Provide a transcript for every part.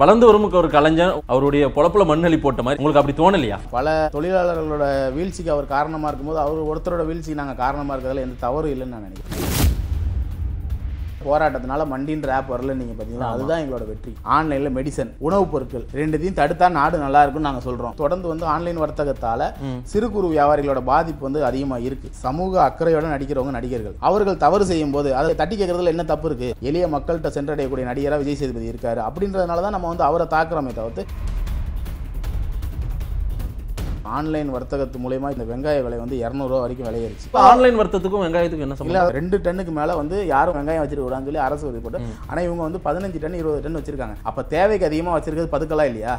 வளர்ந்து வரும் ஒரு கலைஞன் அவருடைய பொழப்புல மண்ணலி போட்ட மாதிரி உங்களுக்கு அப்படி தோணலையா பல தொழிலாளர்களோட வீழ்ச்சிக்கு அவர் காரணமாக இருக்கும்போது அவர் ஒருத்தரோட வீழ்ச்சிக்கு நாங்கள் காரணமாக இருக்கிறதுல எந்த தவறும் இல்லைன்னு நான் நினைக்கிறேன் போராட்டத்தினால மண்டின்ற ஆப் வரல நீங்க பார்த்தீங்கன்னா அதுதான் எங்களோட வெற்றி ஆன்லைனில் மெடிசன் உணவுப் பொருட்கள் ரெண்டுத்தையும் தடுத்தா நாடு நல்லா இருக்கும்னு நாங்க சொல்றோம் தொடர்ந்து வந்து ஆன்லைன் வர்த்தகத்தால சிறு குறு வியாபாரிகளோட பாதிப்பு வந்து அதிகமா இருக்கு சமூக அக்கறையோட நடிக்கிறவங்க நடிகர்கள் அவர்கள் தவறு செய்யும் போது அதை தட்டி கேட்கறதுல என்ன தப்பு இருக்கு எளிய மக்கள்கிட்ட சென்றடையக்கூடிய நடிகராக விஜய் சேதுபதி இருக்காரு அப்படின்றதுனால தான் நம்ம வந்து அவரை தாக்குறோமே தவிர்த்து ஆன்லைன் வர்த்தகத்து மூலயமா இந்த வெங்காய விலை வந்து இரநூறுவா வரைக்கும் இப்போ ஆன்லைன் வர்த்தகத்துக்கும் வெங்காயத்துக்கும் என்ன சொல்லலாம் ரெண்டு டன்னுக்கு மேலே வந்து யாரும் வெங்காயம் வச்சிருக்க சொல்லி அரசு உறுதி போட்டு ஆனால் இவங்க வந்து பதினஞ்சு டன் இருபது டன் வச்சிருக்காங்க அப்போ தேவைக்கு அதிகமாக வச்சிருக்கிறது பதுக்கலாம் இல்லையா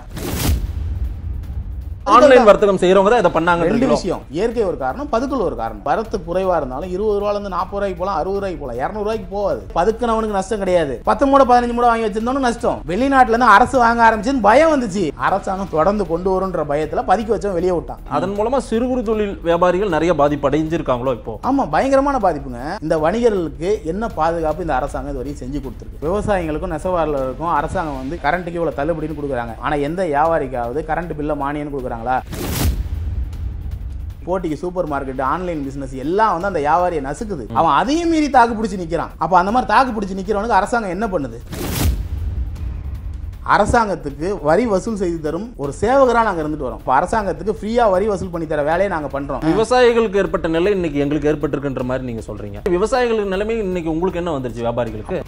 ஆன்லைன் வர்த்தகம் செய்யறவங்க தான் இதை பண்ணாங்க ரெண்டு விஷயம் இயற்கை ஒரு காரணம் பதுக்கல் ஒரு காரணம் பரத்து குறைவா இருந்தாலும் இருபது ரூபால இருந்து நாற்பது ரூபாய்க்கு போலாம் அறுபது ரூபாய்க்கு போலாம் இரநூறு ரூபாய்க்கு போகாது பதுக்குனவனுக்கு நஷ்டம் கிடையாது பத்து மூட பதினஞ்சு மூட வாங்கி வச்சிருந்தோம் நஷ்டம் வெளிநாட்டுல இருந்து அரசு வாங்க ஆரம்பிச்சுன்னு பயம் வந்துச்சு அரசாங்கம் தொடர்ந்து கொண்டு வரும்ன்ற பயத்துல பதுக்கி வச்சவன் வெளியே விட்டான் அதன் மூலமா சிறு குறு தொழில் வியாபாரிகள் நிறைய பாதிப்பு அடைஞ்சிருக்காங்களோ இப்போ ஆமா பயங்கரமான பாதிப்புங்க இந்த வணிகர்களுக்கு என்ன பாதுகாப்பு இந்த அரசாங்கம் இது வரையும் செஞ்சு கொடுத்துருக்கு விவசாயிகளுக்கும் நெசவாளர்களுக்கும் அரசாங்கம் வந்து கரண்ட்டுக்கு இவ்வளவு தள்ளுபடினு கொடுக்குறாங்க ஆனா எந்த வியாபாரிக்காவது கரண்ட் பில்ல மானியம் கொடுக்குறாங்க பண்ணுறாங்களா போட்டிக்கு சூப்பர் மார்க்கெட் ஆன்லைன் பிசினஸ் எல்லாம் வந்து அந்த வியாபாரியை நசுக்குது அவன் அதையும் மீறி தாக்கு பிடிச்சி நிற்கிறான் அப்போ அந்த மாதிரி தாக்கு பிடிச்சி நிற்கிறவனுக்கு அரசாங்கம் என்ன பண்ணுது அரசாங்கத்துக்கு வரி வசூல் செய்து தரும் ஒரு சேவகராக நாங்க இருந்துட்டு வரோம் அரசாங்கத்துக்கு ஃப்ரீயா வரி வசூல் பண்ணி தர வேலையை நாங்க பண்றோம் விவசாயிகளுக்கு ஏற்பட்ட நிலை இன்னைக்கு எங்களுக்கு ஏற்பட்டிருக்குன்ற மாதிரி நீங்க சொல்றீங்க விவசாயிகளுக்கு நிலைமை இன்னைக்கு உங்களுக்கு என்ன வந்துருச்சு வியாபாரிகளுக்கு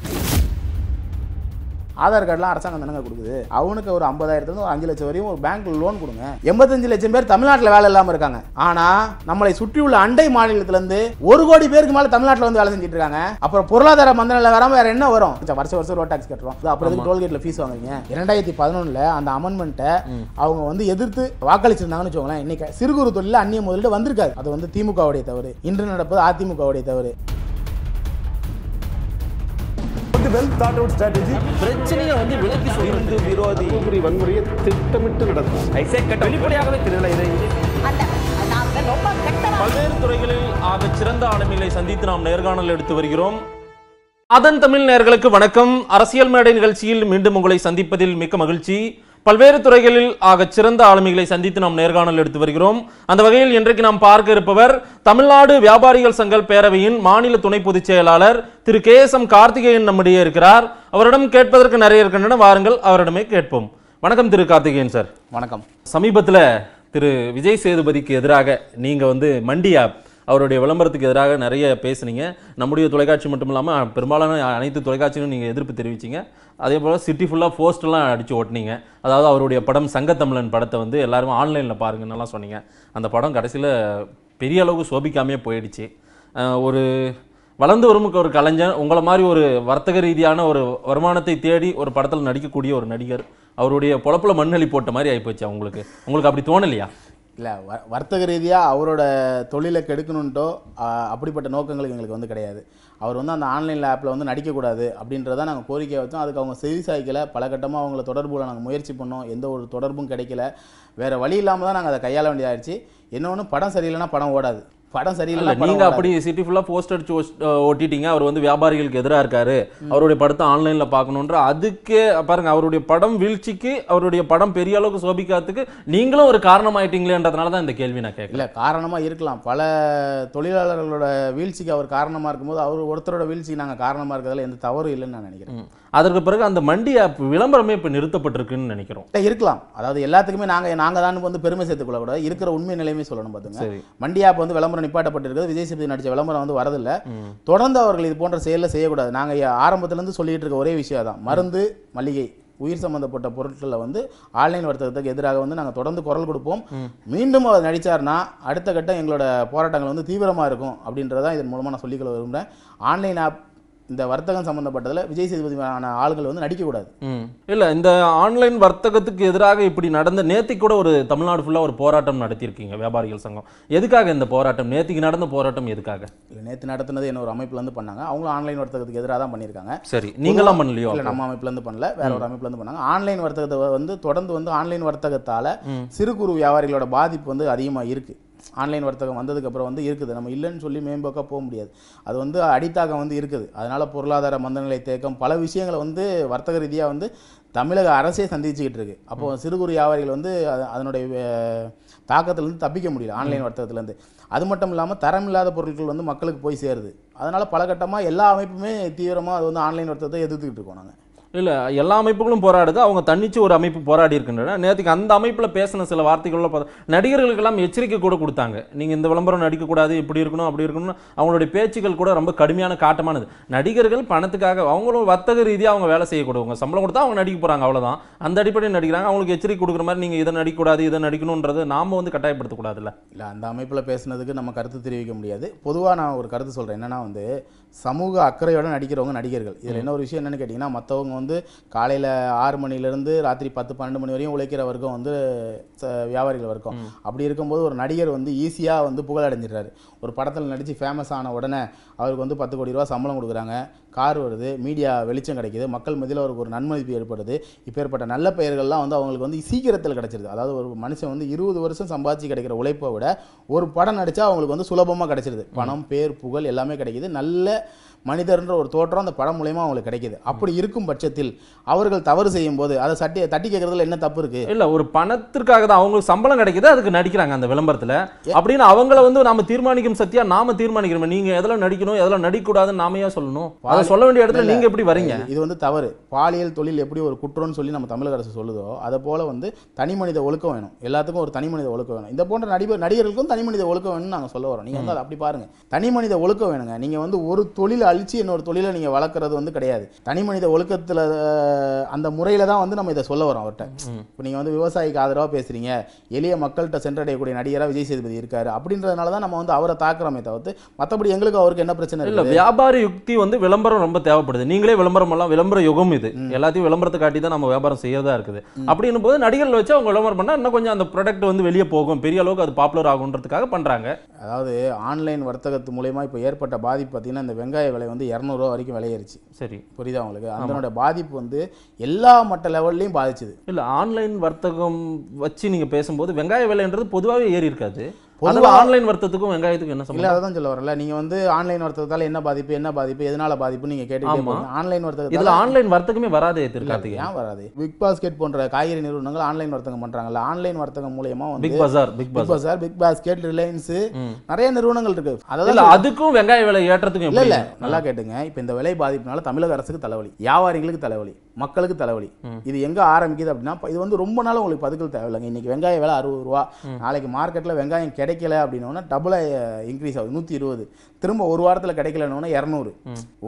ஆதார் கார்டெலாம் அரசாங்கம் தானங்க கொடுக்குது அவனுக்கு ஒரு ஐம்பதாயிரத்துலேருந்து ஒரு அஞ்சு லட்சம் வரையும் ஒரு பேங்க் லோன் கொடுங்க எண்பத்தஞ்சு லட்சம் பேர் தமிழ்நாட்டில் வேலை இல்லாமல் இருக்காங்க ஆனால் நம்மளை சுற்றியுள்ள அண்டை மாநிலத்திலேருந்து ஒரு கோடி பேருக்கு மேலே தமிழ்நாட்டில் வந்து வேலை செஞ்சுட்டு இருக்காங்க அப்புறம் பொருளாதார மந்தநிலை வராமல் வேறு என்ன வரும் வருஷம் வருஷம் ரோட் டாக்ஸ் கட்டுறோம் அப்புறம் டோல்கேட்டில் ஃபீஸ் வாங்குறீங்க இரண்டாயிரத்தி பதினொன்றில் அந்த அமெண்ட்மெண்ட்டை அவங்க வந்து எதிர்த்து வாக்களிச்சிருந்தாங்கன்னு வச்சுக்கோங்களேன் இன்னைக்கு சிறு குறு தொழிலில் அந்நிய முதலீடு வந்திருக்காது அது வந்து திமுகவுடைய தவறு இன்று நடப்பது அதிமுகவுடைய தவறு வெல் தாட் அவுட் ஸ்ட்ராட்டஜி பிரச்சனையை வந்து விலக்கி இந்து விரோதி இப்படி வன்முறையை திட்டமிட்டு நடக்கும் ஐசே கட்ட வெளிப்படையாகவே தெரியல இதை பல்வேறு துறைகளில் ஆக சிறந்த ஆளுமைகளை சந்தித்து நாம் நேர்காணல் எடுத்து வருகிறோம் அதன் தமிழ் நேர்களுக்கு வணக்கம் அரசியல் மேடை நிகழ்ச்சியில் மீண்டும் உங்களை சந்திப்பதில் மிக்க மகிழ்ச்சி பல்வேறு துறைகளில் ஆக சிறந்த ஆளுமைகளை சந்தித்து நாம் நேர்காணல் எடுத்து வருகிறோம் அந்த வகையில் இன்றைக்கு நாம் பார்க்க இருப்பவர் தமிழ்நாடு வியாபாரிகள் சங்க பேரவையின் மாநில துணை பொதுச் செயலாளர் திரு கே எஸ் எம் கார்த்திகேயன் நம்மிடையே இருக்கிறார் அவரிடம் கேட்பதற்கு நிறைய இருக்கின்றன வாருங்கள் அவரிடமே கேட்போம் வணக்கம் திரு கார்த்திகேயன் சார் வணக்கம் சமீபத்தில் திரு விஜய் சேதுபதிக்கு எதிராக நீங்கள் வந்து மண்டியா அவருடைய விளம்பரத்துக்கு எதிராக நிறைய பேசுனீங்க நம்முடைய தொலைக்காட்சி மட்டும் இல்லாமல் பெரும்பாலான அனைத்து தொலைக்காட்சிகளும் நீங்கள் எதிர்ப்பு தெரிவிச்சிங்க அதே போல் சிட்டி ஃபுல்லாக போஸ்டெல்லாம் அடித்து ஓட்டினீங்க அதாவது அவருடைய படம் சங்கத்தமிழன் படத்தை வந்து எல்லாருமே ஆன்லைனில் பாருங்கன்னெலாம் சொன்னீங்க அந்த படம் கடைசியில் பெரிய அளவுக்கு சோபிக்காமே போயிடுச்சு ஒரு வளர்ந்து வரும் ஒரு கலைஞன் உங்களை மாதிரி ஒரு வர்த்தக ரீதியான ஒரு வருமானத்தை தேடி ஒரு படத்தில் நடிக்கக்கூடிய ஒரு நடிகர் அவருடைய பொழப்பில் மண்ணலி போட்ட மாதிரி ஆகிப்போச்சு அவங்களுக்கு உங்களுக்கு அப்படி தோணலையா இல்லை வ வர்த்தக ரீதியாக அவரோட தொழிலை கெடுக்கணுன்ட்டோ அப்படிப்பட்ட நோக்கங்கள் எங்களுக்கு வந்து கிடையாது அவர் வந்து அந்த ஆன்லைனில் ஆப்பில் வந்து நடிக்கக்கூடாது அப்படின்றத நாங்கள் கோரிக்கை வச்சோம் அதுக்கு அவங்க செய்தி சாய்க்கலை பல கட்டமாக அவங்கள தொடர்புல நாங்கள் முயற்சி பண்ணோம் எந்த ஒரு தொடர்பும் கிடைக்கல வேறு வழி இல்லாமல் தான் நாங்கள் அதை கையாள வேண்டியதாகிடுச்சு இன்னொன்று படம் சரியில்லைன்னா படம் ஓடாது படம் சரியில்லை நீங்க அப்படி சிட்டி ஃபுல்லா போஸ்ட் அடிச்சு ஒட்டிட்டீங்க அவர் வந்து வியாபாரிகளுக்கு எதிராக இருக்காரு அவருடைய படத்தை ஆன்லைன்ல பார்க்கணுன்ற அதுக்கே பாருங்க அவருடைய படம் வீழ்ச்சிக்கு அவருடைய படம் பெரிய அளவுக்கு சோபிக்காத்துக்கு நீங்களும் ஒரு காரணம் ஆயிட்டீங்களேன்றதுனால தான் இந்த கேள்வி நான் கேட்கல காரணமா இருக்கலாம் பல தொழிலாளர்களோட வீழ்ச்சிக்கு அவர் காரணமா இருக்கும்போது அவர் ஒருத்தரோட வீழ்ச்சிக்கு நாங்கள் காரணமா இருக்கிறதுல எந்த தவறும் இல்லைன்னு நான் நினைக்கிறேன் அதற்கு பிறகு அந்த மண்டி ஆப் விளம்பரமே இப்போ நிறுத்தப்பட்டிருக்குன்னு நினைக்கிறோம் இருக்கலாம் அதாவது எல்லாத்துக்குமே நாங்கள் நாங்கள் தான் வந்து பெருமை சேர்த்துக்கொள்ளக்கூடாது இருக்கிற உண்மை நிலையுமே சொல்லணும் பார்த்துங்க மண்டி ஆப் வந்து விளம்பரம் நிப்பாட்டப்பட்டிருக்கிறது விஜய் சேதுபதி நடித்த விளம்பரம் வந்து வரதில்லை தொடர்ந்து அவர்கள் இது போன்ற செயலில் செய்யக்கூடாது நாங்கள் ஆரம்பத்துலேருந்து சொல்லிகிட்டு இருக்க ஒரே விஷயம் தான் மருந்து மளிகை உயிர் சம்பந்தப்பட்ட பொருட்களில் வந்து ஆன்லைன் வர்த்தகத்துக்கு எதிராக வந்து நாங்கள் தொடர்ந்து குரல் கொடுப்போம் மீண்டும் அவர் நடித்தார்னா அடுத்த கட்டம் எங்களோட போராட்டங்கள் வந்து தீவிரமாக இருக்கும் அப்படின்றதான் இதன் மூலமாக நான் சொல்லிக்கொள்ள விரும்புகிறேன் ஆன்லைன் ஆப் இந்த வர்த்தகம் சம்மந்தப்பட்டதில் விஜய் சேதுபதியான ஆளுகள் வந்து நடிக்கக்கூடாது இல்லை இந்த ஆன்லைன் வர்த்தகத்துக்கு எதிராக இப்படி நடந்த நேத்தி கூட ஒரு தமிழ்நாடு ஃபுல்லாக ஒரு போராட்டம் நடத்தியிருக்கீங்க வியாபாரிகள் சங்கம் எதுக்காக இந்த போராட்டம் நேத்திக்கு நடந்த போராட்டம் எதுக்காக இல்லை நேற்று நடத்தினது என்ன ஒரு அமைப்புலேருந்து பண்ணாங்க அவங்களும் ஆன்லைன் வர்த்தகத்துக்கு எதிராக தான் பண்ணியிருக்காங்க சரி நீங்களாம் பண்ணலையோ இல்லை நம்ம அமைப்புலேருந்து பண்ணல வேற ஒரு அமைப்புலேருந்து பண்ணாங்க ஆன்லைன் வர்த்தகத்தை வந்து தொடர்ந்து வந்து ஆன்லைன் வர்த்தகத்தால் சிறு குறு வியாபாரிகளோட பாதிப்பு வந்து அதிகமாக இருக்குது ஆன்லைன் வர்த்தகம் வந்ததுக்கப்புறம் வந்து இருக்குது நம்ம இல்லைன்னு சொல்லி மேம்போக்காக போக முடியாது அது வந்து அடித்தாக்கம் வந்து இருக்குது அதனால் பொருளாதார மந்தநிலை தேக்கம் பல விஷயங்களை வந்து வர்த்தக ரீதியாக வந்து தமிழக அரசே சந்திச்சுக்கிட்டு இருக்கு அப்போ சிறு குறு வியாபாரிகள் வந்து அதனுடைய தாக்கத்துலேருந்து தப்பிக்க முடியல ஆன்லைன் வர்த்தகத்துலேருந்து அது மட்டும் இல்லாமல் தரம் இல்லாத பொருட்கள் வந்து மக்களுக்கு போய் சேருது அதனால் பலகட்டமாக எல்லா அமைப்புமே தீவிரமாக அது வந்து ஆன்லைன் வர்த்தகத்தை எதிர்த்துக்கிட்டு இருக்கோம் நாங்கள் இல்லை எல்லா அமைப்புகளும் போராடுது அவங்க தன்னிச்சு ஒரு அமைப்பு போராடி இருக்கின்றன நேற்றுக்கு அந்த அமைப்பில் பேசின சில வார்த்தைகளில் பார்த்தா நடிகர்களுக்கெல்லாம் எச்சரிக்கை கூட கொடுத்தாங்க நீங்கள் இந்த விளம்பரம் நடிக்கக்கூடாது இப்படி இருக்கணும் அப்படி இருக்கணும்னு அவங்களுடைய பேச்சுகள் கூட ரொம்ப கடுமையான காட்டமானது நடிகர்கள் பணத்துக்காக அவங்களும் வர்த்தக ரீதியாக அவங்க வேலை செய்யக்கூடவங்க சம்பளம் கொடுத்தா அவங்க நடிக்க போகிறாங்க அவ்வளோதான் அந்த அடிப்படையில் நடிக்கிறாங்க அவங்களுக்கு எச்சரிக்கை கொடுக்குற மாதிரி நீங்கள் இதை நடிக்கக்கூடாது இதை நடிக்கணுன்றது நாம் வந்து கட்டாயப்படுத்தக்கூடாதுல்ல இல்லை அந்த அமைப்பில் பேசுனதுக்கு நம்ம கருத்து தெரிவிக்க முடியாது பொதுவாக நான் ஒரு கருத்து சொல்கிறேன் என்னென்னா வந்து சமூக அக்கறையோடு நடிக்கிறவங்க நடிகர்கள் இதில் என்ன ஒரு விஷயம் என்னென்னு கேட்டிங்கன்னா மற்றவங்க வந்து காலையில் ஆறு மணிலேருந்து ராத்திரி பத்து பன்னெண்டு மணி வரையும் உழைக்கிற வர்க்கம் வந்து வியாபாரிகள் வர்க்கம் அப்படி இருக்கும்போது ஒரு நடிகர் வந்து ஈஸியாக வந்து புகழடைஞ்சிடுறாரு ஒரு படத்தில் நடித்து ஃபேமஸ் ஆன உடனே அவருக்கு வந்து பத்து கோடி ரூபா சம்பளம் கொடுக்குறாங்க கார் வருது மீடியா வெளிச்சம் கிடைக்கிது மக்கள் மத்தியில் அவருக்கு ஒரு நன்மதிப்பு ஏற்படுது இப்பேற்பட்ட நல்ல பெயர்கள்லாம் வந்து அவங்களுக்கு வந்து சீக்கிரத்தில் கிடச்சிருது அதாவது ஒரு மனுஷன் வந்து இருபது வருஷம் சம்பாதிச்சு கிடைக்கிற உழைப்பை விட ஒரு படம் நடித்தா அவங்களுக்கு வந்து சுலபமாக கிடைச்சிருது பணம் பேர் புகழ் எல்லாமே கிடைக்கிது நல்ல மனிதர்ன்ற ஒரு தோற்றம் அந்த படம் மூலயமா அவங்களுக்கு கிடைக்கிது அப்படி இருக்கும் பட்சத்தில் அவர்கள் தவறு செய்யும் போது அதை சட்டி தட்டி கேட்கறதுல என்ன தப்பு இருக்கு இல்ல ஒரு பணத்திற்காக தான் அவங்களுக்கு சம்பளம் கிடைக்குது அதுக்கு நடிக்கிறாங்க அந்த விளம்பரத்துல அப்படின்னு அவங்கள வந்து நாம தீர்மானிக்கும் சத்தியா நாம தீர்மானிக்கணும் நீங்க எதெல்லாம் நடிக்கணும் எதெல்லாம் நடிக்கக்கூடாதுன்னு நாமையா சொல்லணும் அதை சொல்ல வேண்டிய இடத்துல நீங்கள் எப்படி வரீங்க இது வந்து தவறு பாலியல் தொழில் எப்படி ஒரு குற்றம்னு சொல்லி நம்ம தமிழக அரசு சொல்லுதோ அதை போல் வந்து தனி மனித ஒழுக்கம் வேணும் எல்லாத்துக்கும் ஒரு தனி மனித ஒழுக்கம் வேணும் இந்த போன்ற நடிகர் நடிகர்களுக்கும் தனி மனித ஒழுக்கம் வேணும்னு நாங்கள் சொல்ல வரோம் நீங்கள் வந்து அதை அப்படி பாருங்க தனி மனித ஒழுக்கம் வேணுங்க நீங்கள் வந்து ஒரு தொழில் அழிச்சு இன்னொரு தொழிலை நீங்கள் வளர்க்குறது வந்து கிடையாது தனி மனித ஒழுக்கத்தில் அந்த முறையில் தான் வந்து நம்ம இதை சொல்ல வரோம் அவர்கிட்ட இப்போ நீங்கள் வந்து விவசாயிக்கு ஆதரவாக பேசுகிறீங்க எளிய மக்கள்கிட்ட சென்றடையக்கூடிய நடிகராக விஜய் சேதுபதி இருக்காரு அப்படின்றதுனால தான் நம்ம வந்து அவரை தாக்குறோமே தவிர்த்து மற்றபடி எங்களுக்கு அவருக்கு என்ன பிரச்சனை இல்லை வியாபார யுக்தி வந்து விளம்பரம் விளம்பரம் ரொம்ப தேவைப்படுது நீங்களே விளம்பரம் எல்லாம் விளம்பர யுகம் இது எல்லாத்தையும் விளம்பரத்தை காட்டி தான் நம்ம வியாபாரம் செய்யறதா இருக்குது அப்படின்னும் போது நடிகர்கள் வச்சு அவங்க விளம்பரம் பண்ணால் இன்னும் கொஞ்சம் அந்த ப்ராடக்ட் வந்து வெளியே போகும் பெரிய அளவுக்கு அது பாப்புலர் ஆகுன்றதுக்காக பண்ணுறாங்க அதாவது ஆன்லைன் வர்த்தகத்து மூலயமா இப்போ ஏற்பட்ட பாதிப்பு பார்த்தீங்கன்னா இந்த வெங்காய விலை வந்து இரநூறுவா வரைக்கும் விலையேறிச்சு சரி புரியுதா உங்களுக்கு அதனோட பாதிப்பு வந்து எல்லா மட்ட லெவல்லையும் பாதிச்சுது இல்லை ஆன்லைன் வர்த்தகம் வச்சு நீங்கள் பேசும்போது வெங்காய விலைன்றது பொதுவாகவே ஏறி இருக்காது பொதுவாக ஆன்லைன் வர்த்தத்துக்கும் வெங்காயத்துக்கும் என்ன இல்லை அதான் சொல்ல வரல நீங்க வந்து ஆன்லைன் வர்த்தகத்தால் என்ன பாதிப்பு என்ன பாதிப்பு எதனால பாதிப்பு நீங்க கேட்டுக்கிட்டே ஆன்லைன் வர்த்தகம் இதில் ஆன்லைன் வர்த்தகமே வராது திருக்காத்துக்கு ஏன் வராது பிக் பாஸ்கெட் போன்ற காய்கறி நிறுவனங்கள் ஆன்லைன் வர்த்தகம் பண்ணுறாங்கல்ல ஆன்லைன் வர்த்தகம் மூலியமா வந்து பிக் பஜார் பிக் பஜார் பிக் பாஸ்கெட் ரிலையன்ஸ் நிறைய நிறுவனங்கள் இருக்கு அதாவது அதுக்கும் வெங்காய விலை ஏற்றத்துக்கும் இல்லை இல்லை நல்லா கேட்டுங்க இப்போ இந்த விலை பாதிப்புனால தமிழக அரசுக்கு தலைவலி வியாபாரிகளுக்கு தலைவலி மக்களுக்கு தலைவலி இது எங்கே ஆரம்பிக்குது அப்படின்னா இது வந்து ரொம்ப நாள் உங்களுக்கு பதுக்கல் தேவையில்லைங்க இன்றைக்கி வெங்காயம் விலை அறுபது ரூபா நாளைக்கு மார்க்கெட்டில் வெங்காயம் கிடைக்கல அப்படின்னா டபுளாக இன்க்ரீஸ் ஆகுது நூற்றி இருபது திரும்ப ஒரு வாரத்தில் கிடைக்கலன்னா இரநூறு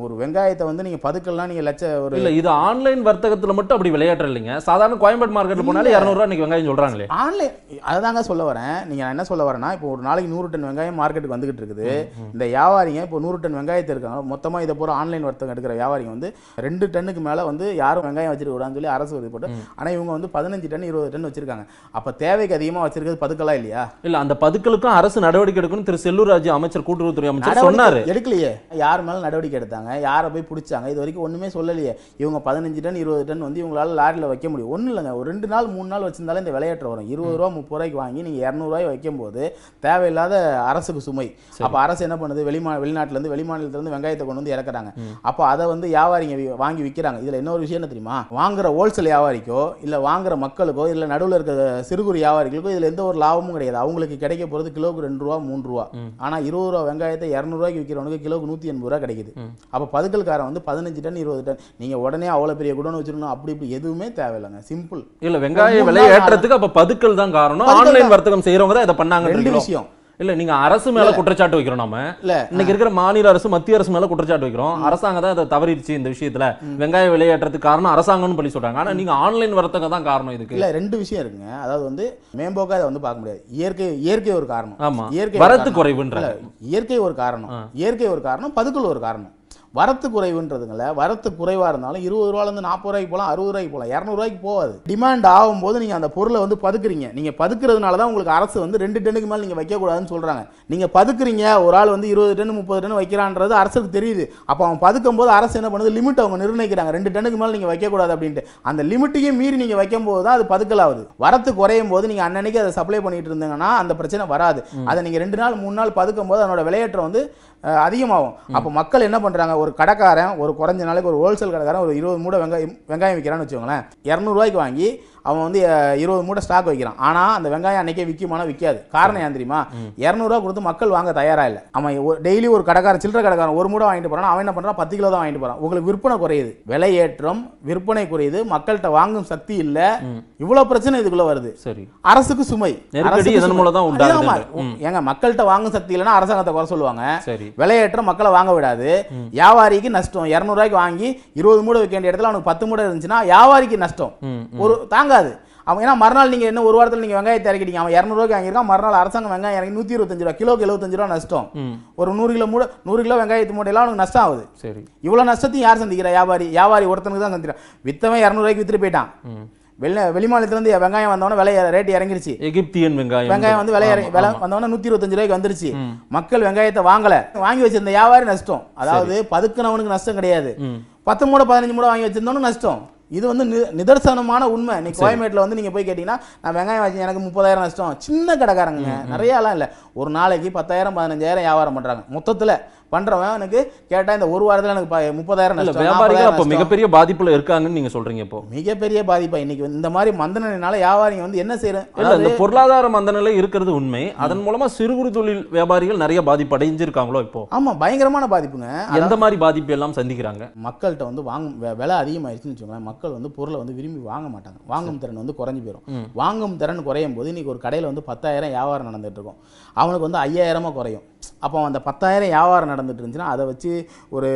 ஒரு வெங்காயத்தை வந்து நீங்கள் பதுக்கலாம் நீங்கள் லட்சம் ஒரு இல்லை இது ஆன்லைன் வர்த்தகத்தில் மட்டும் அப்படி விளையாட்டு இல்லைங்க சாதாரண கோயம்பேடு மார்க்கெட்டில் போனாலும் இரநூறுவா இன்றைக்கி வெங்காயம் சொல்கிறாங்களே ஆன்லைன் அதுதாங்க சொல்ல வரேன் நீங்கள் என்ன சொல்ல வரேன்னா இப்போ ஒரு நாளைக்கு நூறு டன் வெங்காயம் மார்க்கெட்டுக்கு வந்துகிட்டு இருக்குது இந்த வியாபாரிங்க இப்போ நூறு டன் வெங்காயத்தை இருக்காங்க மொத்தமாக இதை போகிற ஆன்லைன் வர்த்தகம் எடுக்கிற வியாபாரிங்க வந்து ரெண்டு டன்னுக்கு மேலே வந்து யாரும் வெங்காயம் வச்சுட்டு கூடாதுன்னு சொல்லி அரசு இது போட்டு ஆனால் இவங்க வந்து பதினஞ்சு டன் இருபது டன் வச்சிருக்காங்க அப்போ தேவைக்கு அதிகமாக வச்சிருக்கிறது பதுக்கலாம் இல்லையா இல்லை அந்த பதுக்கலுக்கும் அரசு நடவடிக்கை எடுக்கணும் திரு செல்லூர் ராஜ் அமைச்சர் கூட்டுறவுத்துறை அமைச்சர் சொன்னாரு எடுக்கலையே யார் மேல நடவடிக்கை எடுத்தாங்க யாரை போய் பிடிச்சாங்க இது வரைக்கும் ஒண்ணுமே சொல்லலையே இவங்க பதினஞ்சு டன் இருபது டன் வந்து இவங்களால லாரியில் வைக்க முடியும் ஒன்றும் இல்லைங்க ஒரு ரெண்டு நாள் மூணு நாள் வச்சிருந்தாலும் இந்த விளையாட்டு வரும் இருபது ரூபா முப்பது ரூபாய்க்கு வாங்கி நீங்கள் இரநூறுவாய் போது தேவையில்லாத அரசுக்கு சுமை அப்போ அரசு என்ன பண்ணுது வெளிமா வெளிமாநிலத்துல இருந்து வெங்காயத்தை கொண்டு வந்து இறக்குறாங்க அப்போ அதை வந்து வியாபாரிங்க வாங்கி விற்கிறாங்க இதில் ஒரு விஷயம் என்ன தெரியுமா வாங்குற ஹோல்சேல் வியாபாரிக்கோ இல்லை வாங்குற மக்களுக்கோ இல்லை நடுவில் இருக்கிற சிறு குறு வியாபாரிகளுக்கோ இதில் எந்த ஒரு லாபமும் கிடையாது அவங்களுக்கு கிடைக்க போறது கிலோவுக்கு ரெண்டு ரூபா மூணு ரூபா ஆனா இருபது ரூபா வெங்காயத்தை இரநூறு இரநூறுவாய்க்கு விற்கிறவனுக்கு கிலோவுக்கு நூற்றி எண்பது ரூபா கிடைக்குது அப்போ பதுக்கல்காரன் வந்து பதினஞ்சு டன் இருபது டன் நீங்கள் உடனே அவ்வளோ பெரிய குடோன் வச்சிடணும் அப்படி இப்படி எதுவுமே தேவையில்லைங்க சிம்பிள் இல்லை வெங்காய விலை ஏற்றத்துக்கு அப்போ பதுக்கல் தான் காரணம் ஆன்லைன் வர்த்தகம் செய்கிறவங்க தான் இதை பண்ணாங்க ரெண்டு விஷயம் இல்ல நீங்க அரசு மேல குற்றச்சாட்டு வைக்கிறோம் நாம இன்னைக்கு இருக்கிற மாநில அரசு மத்திய அரசு மேல குற்றச்சாட்டு வைக்கிறோம் அரசாங்கம் தான் அதை தவறிடுச்சு இந்த விஷயத்துல வெங்காயம் விளையாட்டுறதுக்கு காரணம் அரசாங்கம்னு சொல்லி சொல்றாங்க ஆனா நீங்க ஆன்லைன் வரத்தங்க தான் காரணம் இதுக்கு இல்ல ரெண்டு விஷயம் இருக்குங்க அதாவது வந்து மேம்போக்கா அதை வந்து பார்க்க முடியாது இயற்கை இயற்கை ஒரு காரணம் ஆமா இயற்கை வரத்து குறைவுன்ற இயற்கை ஒரு காரணம் இயற்கை ஒரு காரணம் பதுக்கல் ஒரு காரணம் வரத்து குறைவுன்றதுங்கள வரத்து குறைவாக இருந்தாலும் இருபது ரூபாலேருந்து நாற்பது ரூபாய்க்கு போகலாம் அறுபது ரூபாய்க்கு போகலாம் இரநூறுவாய்க்கு போகாது டிமாண்ட் ஆகும்போது நீங்கள் அந்த பொருளை வந்து பதுக்குறீங்க நீங்கள் பதுக்கிறதுனால தான் உங்களுக்கு அரசு வந்து ரெண்டு டன்னுக்கு மேலே நீங்கள் வைக்கக்கூடாதுன்னு சொல்கிறாங்க நீங்கள் பதுக்குறீங்க ஒரு ஆள் வந்து இருபது டென்னு முப்பது டன் வைக்கிறான்றது அரசுக்கு தெரியுது அப்போ அவன் பதுக்கும் போது அரசு என்ன பண்ணுது லிமிட் அவங்க நிர்ணயிக்கிறாங்க ரெண்டு டன்னுக்கு மேலே நீங்கள் வைக்கக்கூடாது அப்படின்ட்டு அந்த லிமிட்டையும் மீறி நீங்கள் வைக்கும்போது தான் அது பதுக்கலாகுது வரத்து குறையும் போது நீங்கள் அன்னன்னைக்கு அதை சப்ளை பண்ணிட்டு இருந்தீங்கன்னா அந்த பிரச்சனை வராது அதை நீங்கள் ரெண்டு நாள் மூணு நாள் பதுக்கும் போது அதனோட விளையாட்டை வந்து அதிகமாகும் அப்போ மக்கள் என்ன பண்ணுறாங்க ஒரு கடைக்காரன் ஒரு குறைஞ்ச நாளைக்கு ஒரு ஹோல்சேல் கடைக்காரன் ஒரு இருபது மூட வெங்காயம் வெங்காயம் விற்கிறான்னு வச்சுக்கோங்களேன் இரநூறுவாய்க்கு வாங்கி அவன் வந்து இருபது மூட்டை ஸ்டாக் வைக்கிறான் ஆனால் அந்த வெங்காயம் அன்னைக்கே விற்குமானா விற்காது காரணம் ஏன் தெரியுமா இரநூறுவா கொடுத்து மக்கள் வாங்க தயாராக இல்லை அவன் டெய்லி ஒரு கடைக்காரன் சில்லற கடைக்காரன் ஒரு மூட வாங்கிட்டு போகிறான் அவன் என்ன பண்ணுறான் பத்து கிலோ தான் வாங்கிட்டு போகிறான் உங்களுக்கு விற்பனை குறையுது விலையேற்றம் விற்பனை குறையுது மக்கள்கிட்ட வாங்கும் சக்தி இல்லை இவ்வளோ பிரச்சனை இதுக்குள்ளே வருது சரி அரசுக்கு சுமை ஏங்க மக்கள்கிட்ட வாங்கும் சக்தி இல்லைன்னா அரசாங்கத்தை குறை சொல்லுவாங்க விலையேற்றம் மக்களை வாங்க விடாது வியாபாரிக்கு நஷ்டம் இரநூறுவாய்க்கு வாங்கி இருபது மூட வைக்க வேண்டிய இடத்துல அவனுக்கு பத்து மூட இருந்துச்சுன்னா வியாபாரிக்கு நஷ்டம் ஒரு தாங்க ஆகாது அவங்க ஏன்னா மறுநாள் நீங்கள் என்ன ஒரு வாரத்தில் நீங்கள் வெங்காயத்தை இறக்கிட்டீங்க அவன் இரநூறுவாய்க்கு வாங்கியிருக்கான் மறுநாள் அரசாங்கம் வெங்காயம் இறங்கி நூற்றி இருபத்தஞ்சு ரூபா கிலோக்கு எழுபத்தஞ்சு ரூபா நஷ்டம் ஒரு நூறு கிலோ மூட நூறு கிலோ வெங்காயத்து எல்லாம் அவனுக்கு நஷ்டம் ஆகுது சரி இவ்வளோ நஷ்டத்தையும் யார் சந்திக்கிறா வியாபாரி வியாபாரி ஒருத்தனுக்கு தான் சந்திக்கிறான் வித்தவன் இரநூறுவாய்க்கு வித்துட்டு போயிட்டான் வெளி வெளிமாநிலத்திலேருந்து வெங்காயம் வந்தவொடனே விலை ரேட் இறங்கிருச்சு எகிப்தியன் வெங்காயம் வெங்காயம் வந்து விலை இறங்கி விலை வந்தவொடனே நூற்றி இருபத்தஞ்சு ரூபாய்க்கு வந்துருச்சு மக்கள் வெங்காயத்தை வாங்கலை வாங்கி வச்சிருந்த வியாபாரி நஷ்டம் அதாவது பதுக்குனவனுக்கு நஷ்டம் கிடையாது பத்து மூட பதினஞ்சு மூட வாங்கி வச்சிருந்தவனுக்கு நஷ்டம் இது வந்து நிதர்சனமான உண்மை நீ கோயம்பேட்டில் வந்து நீங்கள் போய் கேட்டிங்கன்னா நான் வெங்காயம் வச்சு எனக்கு முப்பதாயிரம் நஷ்டம் சின்ன கடைக்காரங்க நிறையாலாம் இல்லை ஒரு நாளைக்கு பத்தாயிரம் பதினஞ்சாயிரம் வியாபாரம் பண்ணுறாங்க மொத்தத்தில் பண்றவன் எனக்கு கேட்டா இந்த ஒரு வாரத்துல எனக்கு முப்பதாயிரம் வியாபாரிகள் அப்போ மிகப்பெரிய பாதிப்புல இருக்காங்கன்னு நீங்க சொல்றீங்க இப்போ மிகப்பெரிய பாதிப்பா இன்னைக்கு இந்த மாதிரி மந்த நிலைனால வியாபாரிங்க வந்து என்ன செய்யறாங்க இந்த பொருளாதார மந்த இருக்கிறது உண்மை அதன் மூலமா சிறு குறு தொழில் வியாபாரிகள் நிறைய பாதிப்பு அடைஞ்சிருக்காங்களோ இப்போ ஆமா பயங்கரமான பாதிப்புங்க எந்த மாதிரி பாதிப்பு எல்லாம் சந்திக்கிறாங்க மக்கள்கிட்ட வந்து வாங்க விலை அதிகமாயிருச்சுன்னு வச்சுக்கோங்க மக்கள் வந்து பொருளை வந்து விரும்பி வாங்க மாட்டாங்க வாங்கும் திறன் வந்து குறைஞ்சி போயிடும் வாங்கும் திறன் குறையும் போது இன்னைக்கு ஒரு கடையில் வந்து பத்தாயிரம் வியாபாரம் நடந்துட்டு இருக்கும் அவனுக்கு வந்து ஐயாயிரமா குறையும் அப்போ அந்த பத்தாயிரம் வியாபாரம் நடந்து நடந்துட்டு இருந்துச்சுன்னா அதை வச்சு ஒரு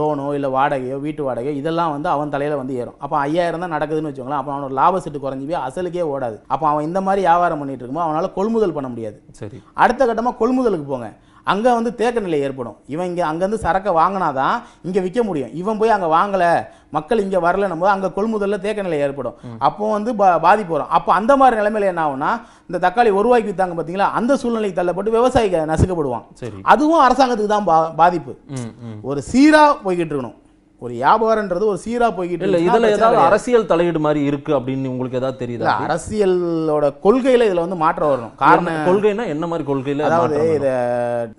லோனோ இல்லை வாடகையோ வீட்டு வாடகையோ இதெல்லாம் வந்து அவன் தலையில் வந்து ஏறும் அப்போ ஐயாயிரம் தான் நடக்குதுன்னு வச்சுக்கோங்களேன் அப்போ அவனோட லாப சீட்டு குறைஞ்சி போய் அசலுக்கே ஓடாது அப்போ அவன் இந்த மாதிரி வியாபாரம் பண்ணிட்டு இருக்கும்போது அவனால் கொள்முதல் பண்ண முடியாது சரி அடுத்த கட்டமாக கொள்முதலுக்கு போங்க அங்கே வந்து தேக்க நிலை ஏற்படும் இவன் இங்கே அங்கேருந்து சரக்கை வாங்கினாதான் இங்கே விற்க முடியும் இவன் போய் அங்கே வாங்கலை மக்கள் இங்கே வரலன்னும் போது அங்கே கொள்முதலில் தேக்க நிலை ஏற்படும் அப்போ வந்து பா பாதிப்பு வரும் அப்போ அந்த மாதிரி நிலைமையில் என்ன ஆகும்னா இந்த தக்காளி ஒரு ரூபாய்க்கு விற்றாங்க பார்த்தீங்களா அந்த சூழ்நிலைக்கு தள்ளப்பட்டு விவசாயிகள் நசுக்கப்படுவான் அதுவும் அரசாங்கத்துக்கு தான் பா பாதிப்பு ஒரு சீராக போய்கிட்டு இருக்கணும் ஒரு வியாபாரம்ன்றது ஒரு சீராக போய்கிட்டு இல்லை இதில் ஏதாவது அரசியல் தலையீடு மாதிரி இருக்கு அப்படின்னு உங்களுக்கு ஏதாவது தெரியுது அரசியலோட கொள்கையில இதில் வந்து மாற்றம் வரணும் காரணம் கொள்கைனா என்ன மாதிரி கொள்கையில் அதாவது இதை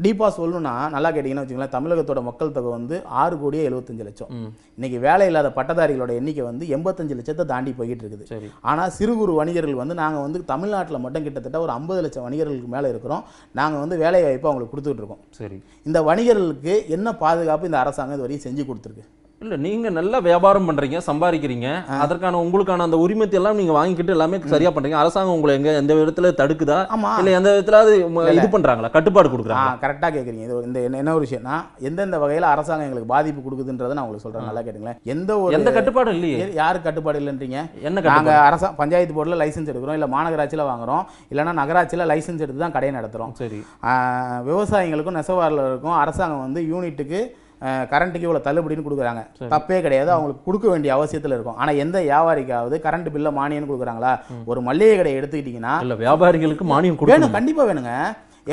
டீப்பாக சொல்லணும்னா நல்லா கேட்டிங்கன்னா வச்சுக்கலாம் தமிழகத்தோட மக்கள் தொகை வந்து ஆறு கோடியே எழுபத்தஞ்சு லட்சம் இன்னைக்கு வேலை இல்லாத பட்டதாரிகளோட எண்ணிக்கை வந்து எண்பத்தஞ்சு லட்சத்தை தாண்டி போய்கிட்டு இருக்குது சரி ஆனால் சிறு குறு வணிகர்கள் வந்து நாங்கள் வந்து தமிழ்நாட்டில் மட்டும் கிட்டத்தட்ட ஒரு ஐம்பது லட்சம் வணிகர்களுக்கு மேலே இருக்கிறோம் நாங்கள் வந்து வேலை வாய்ப்பு அவங்களுக்கு கொடுத்துட்டு இருக்கோம் சரி இந்த வணிகர்களுக்கு என்ன பாதுகாப்பு இந்த அரசாங்கம் இது வரையும் செஞ்சு கொடுத்துருக்கு இல்லை நீங்கள் நல்ல வியாபாரம் பண்ணுறீங்க சம்பாதிக்கிறீங்க அதற்கான உங்களுக்கான அந்த உரிமத்தை எல்லாம் நீங்கள் வாங்கிக்கிட்டு எல்லாமே சரியாக பண்ணுறீங்க அரசாங்கம் உங்களை எங்கே எந்த விதத்தில் தடுக்குதா இல்லை எந்த விதத்தில் அது இது பண்ணுறாங்களா கட்டுப்பாடு கொடுக்குறாங்க கரெக்டாக கேட்குறீங்க இது இந்த என்ன ஒரு விஷயம்னா எந்தெந்த வகையில் அரசாங்கம் எங்களுக்கு பாதிப்பு கொடுக்குதுன்றதை நான் உங்களுக்கு சொல்கிறேன் நல்லா கேட்டுங்களேன் எந்த ஒரு எந்த கட்டுப்பாடும் இல்லையே யார் கட்டுப்பாடு இல்லைன்றீங்க என்ன நாங்கள் அரசா பஞ்சாயத்து போர்டில் லைசன்ஸ் எடுக்கிறோம் இல்லை மாநகராட்சியில் வாங்குறோம் இல்லைன்னா நகராட்சியில் லைசன்ஸ் எடுத்து தான் கடையை நடத்துகிறோம் சரி விவசாயிகளுக்கும் நெசவாளர்களுக்கும் அரசாங்கம் வந்து யூனிட்டுக்கு கரண்ட்டுக்கு இவ்வளோ தள்ளுபடின்னு கொடுக்குறாங்க தப்பே கிடையாது அவங்களுக்கு கொடுக்க வேண்டிய அவசியத்தில் இருக்கும் ஆனால் எந்த வியாபாரிக்காவது கரண்ட் பில்லை மானியம்னு கொடுக்குறாங்களா ஒரு மளிகை கடையை எடுத்துக்கிட்டிங்கன்னா இல்லை வியாபாரிகளுக்கு மானியம் வேணும் கண்டிப்பாக வேணுங்க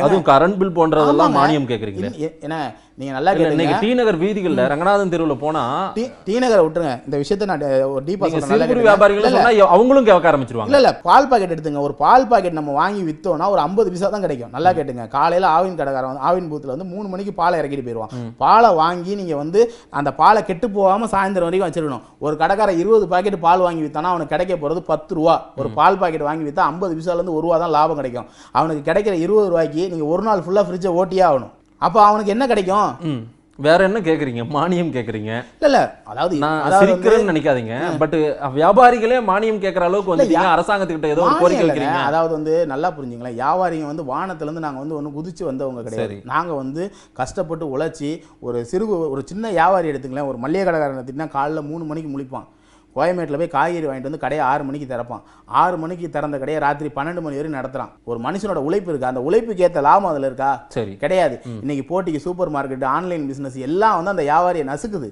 அதுவும் கரண்ட் பில் போன்றதெல்லாம் மானியம் கேட்குறீங்க ஏன்னா நீங்கள் நல்லா இன்னைக்கு டி நகர் வீதிகளில் ரங்கநாதன் தெருவில் போனால் டி நகரை விட்டுருங்க இந்த விஷயத்த நான் ஒரு டீப்பாக சிறு வியாபாரிகள் அவங்களும் கேட்க ஆரம்பிச்சிருவாங்க இல்லை இல்லை பால் பாக்கெட் எடுத்துங்க ஒரு பால் பாக்கெட் நம்ம வாங்கி வித்தோம்னா ஒரு ஐம்பது பைசா தான் கிடைக்கும் நல்லா கேட்டுங்க காலையில் ஆவின் கடைக்காரன் வந்து ஆவின் பூத்தில் வந்து மூணு மணிக்கு பாலை இறக்கிட்டு போயிடுவான் பாலை வாங்கி நீங்கள் வந்து அந்த பாலை கெட்டு போகாமல் சாயந்தரம் வரைக்கும் வச்சிருக்கணும் ஒரு கடைக்காரன் இருபது பாக்கெட் பால் வாங்கி விற்றானா அவனுக்கு கிடைக்க போகிறது பத்து ரூபா ஒரு பால் பாக்கெட் வாங்கி வித்தா ஐம்பது பைசாலேருந்து ஒரு ரூபா தான் லாபம் கிடைக்கும் அவனுக்கு கிடைக்கிற இருபது ரூபாய்க்கு நாளைக்கு நீங்கள் ஒரு நாள் ஃபுல்லாக ஃப்ரிட்ஜை ஓட்டியே ஆகணும் அப்போ அவனுக்கு என்ன கிடைக்கும் வேற என்ன கேக்குறீங்க மானியம் கேக்குறீங்க இல்ல இல்ல அதாவது நான் சிரிக்கிறேன்னு நினைக்காதீங்க பட் வியாபாரிகளே மானியம் கேக்குற அளவுக்கு வந்து அரசாங்கத்துக்கிட்ட ஏதோ கோரிக்கை வைக்கிறீங்க அதாவது வந்து நல்லா புரிஞ்சுங்களேன் வியாபாரிங்க வந்து வானத்துல இருந்து நாங்க வந்து ஒண்ணு குதிச்சு வந்தவங்க கிடையாது நாங்க வந்து கஷ்டப்பட்டு உழைச்சி ஒரு சிறு ஒரு சின்ன வியாபாரி எடுத்துக்கலாம் ஒரு மளிகை கடைக்காரன் எடுத்துக்கிட்டா காலைல மூணு மணிக்கு முழிப்பான் கோயம்பேட்டில் போய் காய்கறி வாங்கிட்டு வந்து கடையை ஆறு மணிக்கு திறப்பான் ஆறு மணிக்கு திறந்த கடையை ராத்திரி பன்னெண்டு மணி வரையும் நடத்துறான் ஒரு மனுஷனோட உழைப்பு இருக்கா அந்த உழைப்புக்கு ஏற்ற லாபம் அதில் இருக்கா சரி கிடையாது இன்னைக்கு போட்டிக்கு சூப்பர் மார்க்கெட் ஆன்லைன் பிசினஸ் எல்லாம் வந்து அந்த வியாபாரியை நசுக்குது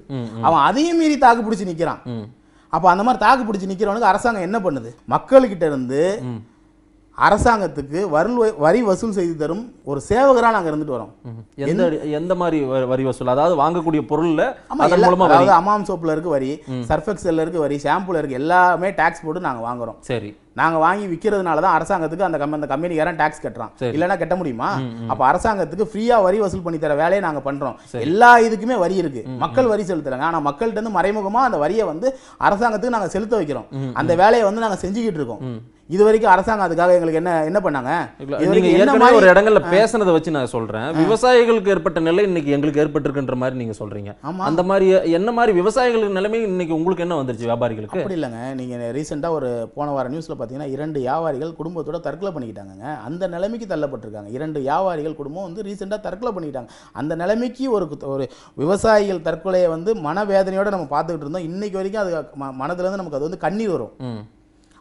அவன் அதையும் மீறி தாக்கு பிடிச்சி நிற்கிறான் அப்போ அந்த மாதிரி தாக்கு பிடிச்சி நிற்கிறவனுக்கு அரசாங்கம் என்ன பண்ணுது மக்கள்கிட்ட இருந்து அரசாங்கத்துக்கு வரி வரி வசூல் செய்து தரும் ஒரு சேவகராக நாங்கள் இருந்துட்டு வரோம் எந்த எந்த மாதிரி வரி வசூல் அதாவது வாங்கக்கூடிய பொருளில் அதன் மூலமாக அதாவது அமாம் சோப்பில் இருக்க வரி சர்ஃபெக்ஸில் இருக்க வரி ஷாம்புல இருக்க எல்லாமே டேக்ஸ் போட்டு நாங்கள் வாங்குறோம் சரி நாங்கள் வாங்கி விற்கிறதுனால தான் அரசாங்கத்துக்கு அந்த கம்பெனி அந்த கம்பெனிக்காரன் டேக்ஸ் கட்டுறான் இல்லைன்னா கட்ட முடியுமா அப்போ அரசாங்கத்துக்கு ஃப்ரீயாக வரி வசூல் பண்ணி தர வேலையை நாங்கள் பண்ணுறோம் எல்லா இதுக்குமே வரி இருக்கு மக்கள் வரி செலுத்துறாங்க ஆனால் மக்கள்கிட்ட இருந்து மறைமுகமாக அந்த வரியை வந்து அரசாங்கத்துக்கு நாங்கள் செலுத்த வைக்கிறோம் அந்த வேலையை வந்து நாங்கள் செஞ்சுக்கிட்டு இருக்கோம் இது வரைக்கும் அரசாங்கம் அதுக்காக எங்களுக்கு என்ன என்ன பண்ணாங்க ஏற்கனவே ஒரு இடங்கள்ல பேசுனதை வச்சு நான் சொல்றேன் விவசாயிகளுக்கு ஏற்பட்ட நிலை இன்னைக்கு எங்களுக்கு ஏற்பட்டிருக்குன்ற மாதிரி நீங்க சொல்றீங்க அந்த மாதிரி என்ன மாதிரி விவசாயிகளுக்கு நிலைமை இன்னைக்கு உங்களுக்கு என்ன வந்துருச்சு வியாபாரிகளுக்கு அப்படி இல்லைங்க நீங்க ரீசெண்டா ஒரு போன வார நியூஸ்ல பாத்தீங்கன்னா இரண்டு வியாபாரிகள் குடும்பத்தோட தற்கொலை பண்ணிக்கிட்டாங்க அந்த நிலைமைக்கு தள்ளப்பட்டிருக்காங்க இரண்டு வியாபாரிகள் குடும்பம் வந்து ரீசெண்டா தற்கொலை பண்ணிக்கிட்டாங்க அந்த நிலைமைக்கு ஒரு ஒரு விவசாயிகள் தற்கொலையை வந்து மனவேதனையோட நம்ம பார்த்துக்கிட்டு இருந்தோம் இன்னைக்கு வரைக்கும் அது மனதுல இருந்து நமக்கு அது வந்து கண்ணீர் வரும்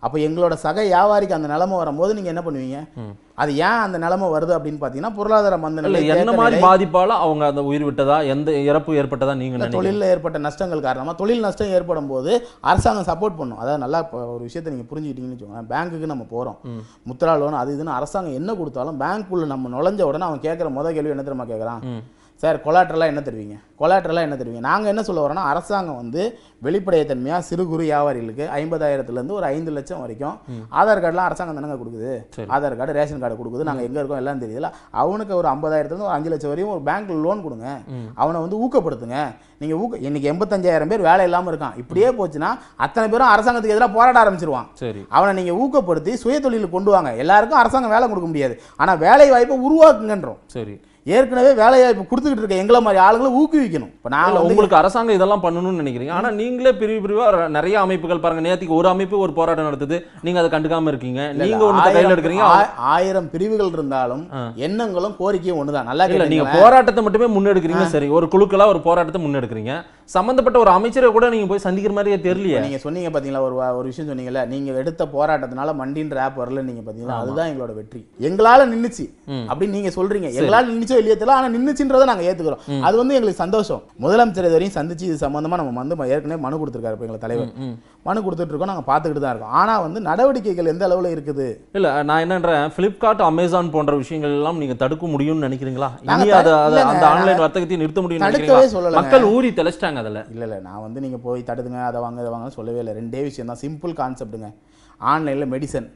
அப்போ எங்களோட சக வியாபாரிக்கு அந்த நிலைமை வரும்போது நீங்க என்ன பண்ணுவீங்க அது ஏன் அந்த நிலைமை வருது அப்படின்னு பார்த்தீங்கன்னா பொருளாதார மந்த நிலை என்ன மாதிரி பாதிப்பால அவங்க அந்த உயிர் விட்டதா எந்த இறப்பு ஏற்பட்டதா நீங்க தொழில ஏற்பட்ட நஷ்டங்கள் காரணமா தொழில் நஷ்டம் ஏற்படும் போது அரசாங்கம் சப்போர்ட் பண்ணும் அதாவது நல்லா ஒரு விஷயத்தை நீங்கள் புரிஞ்சுக்கிட்டீங்கன்னு வச்சுக்கோங்க பேங்க்கு நம்ம போறோம் முத்திரா லோன் அது இதுன்னு அரசாங்கம் என்ன கொடுத்தாலும் பேங்க்குள்ளே நம்ம நுழைஞ்ச உடனே அவன் கேட்கற முதல் கேள்வி என்ன தெரியுமா கேட்கறான் சார் கொலாட்ரலாக என்ன தருவீங்க கொலாட்ரலாக என்ன தருவீங்க நாங்கள் என்ன சொல்ல வரோன்னா அரசாங்கம் வந்து வெளிப்படையத்தன்மையாக சிறு குறு வியாபாரிகளுக்கு ஐம்பதாயிரத்துலேருந்து ஒரு ஐந்து லட்சம் வரைக்கும் ஆதார் கார்டெலாம் அரசாங்கம் தானங்க கொடுக்குது ஆதார் கார்டு ரேஷன் கார்டு கொடுக்குது நாங்கள் எங்கே இருக்கோம் எல்லாம் தெரியல அவனுக்கு ஒரு ஐம்பதாயிரத்துலேருந்து ஒரு அஞ்சு லட்சம் வரையும் ஒரு பேங்க்கில் லோன் கொடுங்க அவனை வந்து ஊக்கப்படுத்துங்க நீங்கள் ஊக்க இன்றைக்கி எண்பத்தஞ்சாயிரம் பேர் வேலை இல்லாமல் இருக்கான் இப்படியே போச்சுன்னா அத்தனை பேரும் அரசாங்கத்துக்கு எதிராக போராட ஆரம்பிச்சிருவான் சரி அவனை நீங்கள் ஊக்கப்படுத்தி சுய கொண்டு வாங்க எல்லாருக்கும் அரசாங்கம் வேலை கொடுக்க முடியாது ஆனால் வேலை வாய்ப்பை உருவாக்குங்கன்றோம் சரி ஏற்கனவே வேலைவாய்ப்பு கொடுத்துக்கிட்டு இருக்க எங்களை மாதிரி ஆளுங்களை ஊக்குவிக்கணும் இப்போ நாங்கள் உங்களுக்கு அரசாங்கம் இதெல்லாம் பண்ணணும்னு நினைக்கிறீங்க ஆனால் நீங்களே பிரிவு பிரிவாக நிறைய அமைப்புகள் பாருங்க நேற்றுக்கு ஒரு அமைப்பு ஒரு போராட்டம் நடத்துது நீங்கள் அதை கண்டுக்காம இருக்கீங்க நீங்கள் ஒன்று கையில் எடுக்கிறீங்க ஆயிரம் பிரிவுகள் இருந்தாலும் எண்ணங்களும் கோரிக்கையும் ஒன்று தான் நல்லா இல்லை நீங்கள் போராட்டத்தை மட்டுமே முன்னெடுக்கிறீங்க சரி ஒரு குழுக்களாக ஒரு போராட்டத்தை முன்னெடுக்கிறீங்க சம்மந்தப்பட்ட ஒரு அமைச்சரை கூட நீங்கள் போய் சந்திக்கிற மாதிரியே தெரியலையே நீங்கள் சொன்னீங்க பார்த்தீங்களா ஒரு ஒரு விஷயம் சொன்னீங்கல்ல நீங்கள் எடுத்த போராட்டத்தினால மண்டின்ற ஆப் வரல நீங்கள் பார்த்தீங்களா அதுதான் எங்களோட வெற்றி எங்களால் நின்றுச்சு அப்படின்னு நீங்கள் சொல்கிறீங்க எங்களால் நின்றுச்சு நின்றுச்சோ இல்லையோ தெரியல ஆனால் நின்றுச்சுன்றதை நாங்கள் ஏற்றுக்கிறோம் அது வந்து எங்களுக்கு சந்தோஷம் முதலமைச்சர் இதுவரையும் சந்திச்சு இது சம்மந்தமாக நம்ம வந்து ஏற்கனவே மனு கொடுத்துருக்காரு இப்போ எங்களை தலைவர் மனு கொடுத்துட்டு இருக்கோம் நாங்கள் பார்த்துக்கிட்டு தான் இருக்கோம் ஆனால் வந்து நடவடிக்கைகள் எந்த அளவில் இருக்குது இல்லை நான் என்னன்றேன் ஃப்ளிப்கார்ட் அமேசான் போன்ற விஷயங்கள் எல்லாம் நீங்கள் தடுக்க முடியும்னு நினைக்கிறீங்களா இனி அந்த ஆன்லைன் வர்த்தகத்தையும் நிறுத்த முடியும் தடுக்கவே சொல்லல மக்கள் ஊறி தெளிச்சிட்டாங்க அதில் இல்லை இல்லை நான் வந்து நீங்கள் போய் தடுதுங்க அதை வாங்க இதை வாங்க சொல்லவே இல்லை ரெண்டே விஷயம் தான் சிம்பிள் கான்செப்ட்டுங்க ஆன்லைனில் மெடிசன்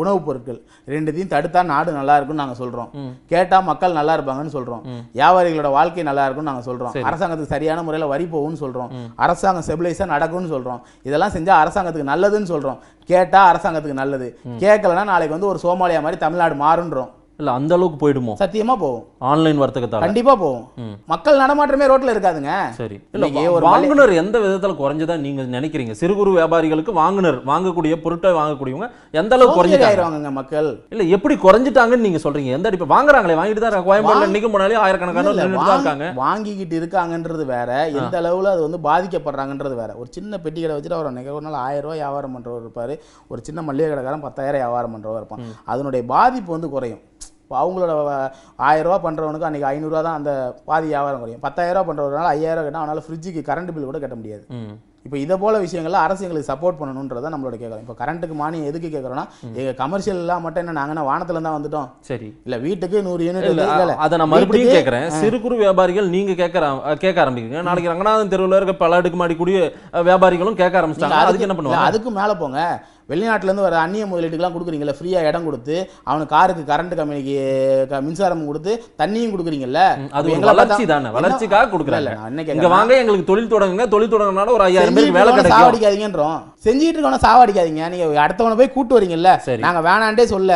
உணவுப் பொருட்கள் ரெண்டுத்தையும் தடுத்தா நாடு நல்லா இருக்கும்னு நாங்கள் சொல்கிறோம் கேட்டால் மக்கள் நல்லா இருப்பாங்கன்னு சொல்கிறோம் வியாபாரிகளோட வாழ்க்கை நல்லா இருக்கும்னு நாங்கள் சொல்கிறோம் அரசாங்கத்துக்கு சரியான முறையில் வரி போகும்னு சொல்கிறோம் அரசாங்கம் ஸ்டெபிலைஸாக நடக்கும்னு சொல்கிறோம் இதெல்லாம் செஞ்சால் அரசாங்கத்துக்கு நல்லதுன்னு சொல்கிறோம் கேட்டால் அரசாங்கத்துக்கு நல்லது கேட்கலன்னா நாளைக்கு வந்து ஒரு சோமாலியா மாதிரி தமிழ்நாடு மாறுன்றோம் இல்லை அந்த அளவுக்கு போயிடுமோ சத்தியமா போகும் ஆன்லைன் வர்த்தகத்தால் கண்டிப்பா போகும் மக்கள் நடமாட்டமே ரோட்ல இருக்காதுங்க சரி இல்லை ஒரு வாங்குனர் எந்த விதத்தில் குறைஞ்சதா நீங்க நினைக்கிறீங்க சிறு குறு வியாபாரிகளுக்கு வாங்குனர் வாங்கக்கூடிய பொருட்டை வாங்கக்கூடியவங்க எந்த அளவுக்கு குறைஞ்சிட்டாங்க மக்கள் இல்லை எப்படி குறைஞ்சிட்டாங்கன்னு நீங்க சொல்றீங்க எந்த இப்போ வாங்குறாங்களே வாங்கிட்டு தான் கோயம்புத்தூர்ல இன்னைக்கு முன்னாலே ஆயிரக்கணக்கான இருக்காங்க வாங்கிக்கிட்டு இருக்காங்கன்றது வேற எந்த அளவுல அது வந்து பாதிக்கப்படுறாங்கன்றது வேற ஒரு சின்ன பெட்டி கடை வச்சுட்டு அவர் ஒரு நாள் ஆயிரம் ரூபாய் வியாபாரம் பண்றவர் இருப்பாரு ஒரு சின்ன மளிகை கடைக்காரன் பத்தாயிரம் வியாபாரம் பண்றவர் இருப்பான் அதனுடைய பாதிப்பு வந்து குறையும் இப்போ அவங்களோட ஆயிரரூவா பண்ணுறவனுக்கு அன்றைக்கி ஐநூறுவா தான் அந்த பாதி வியாபாரம் குறையும் பத்தாயிரரூவா பண்ணுறவனால ஐயாயிரம் கேட்டால் அவனால் ஃப்ரிட்ஜுக்கு கரண்ட் பில் கூட கட்ட முடியாது இப்போ இதை போல விஷயங்கள்லாம் அரசு எங்களுக்கு சப்போர்ட் பண்ணணுன்றத நம்மளோட கேட்கலாம் இப்போ கரண்ட்டுக்கு மானியம் எதுக்கு கேட்குறோம்னா எங்கள் எல்லாம் மட்டும் என்ன நாங்கன்னா வானத்துல தான் வந்துட்டோம் சரி இல்லை வீட்டுக்கு நூறு யூனிட் அதை நான் மறுபடியும் கேட்குறேன் சிறு குறு வியாபாரிகள் நீங்க கேட்கற கேட்க ஆரம்பிக்கிறீங்க நாளைக்கு ரங்கநாதன் தெருவில் இருக்க பல அடுக்கு மாடி கூடிய வியாபாரிகளும் கேட்க ஆரம்பிச்சிட்டாங்க அதுக்கு என்ன பண்ணுவாங்க அதுக்கு மேலே போங்க வெளிநாட்டிலேருந்து வர அந்நிய முதலீட்டுக்கெலாம் கொடுக்குறீங்களே ஃப்ரீயாக இடம் கொடுத்து அவனுக்கு காருக்கு கரண்ட் கம்பெனிக்கு மின்சாரம் கொடுத்து தண்ணியும் கொடுக்குறீங்கல்ல அது வளர்ச்சி தானே வளர்ச்சிக்காக கொடுக்குறாங்க அன்னைக்கு இங்கே வாங்க எங்களுக்கு தொழில் தொடங்குங்க தொழில் தொடங்கினாலும் ஒரு ஐயாயிரம் பேருக்கு வேலை கிடைக்கும் சாவடிக்காதீங்கன்றோம் செஞ்சுக்கிட்டு இருக்கவன சாவடிக்காதீங்க நீங்கள் அடுத்தவனை போய் கூட்டு வரீங்கல்ல நாங்கள் வேணாண்டே சொல்ல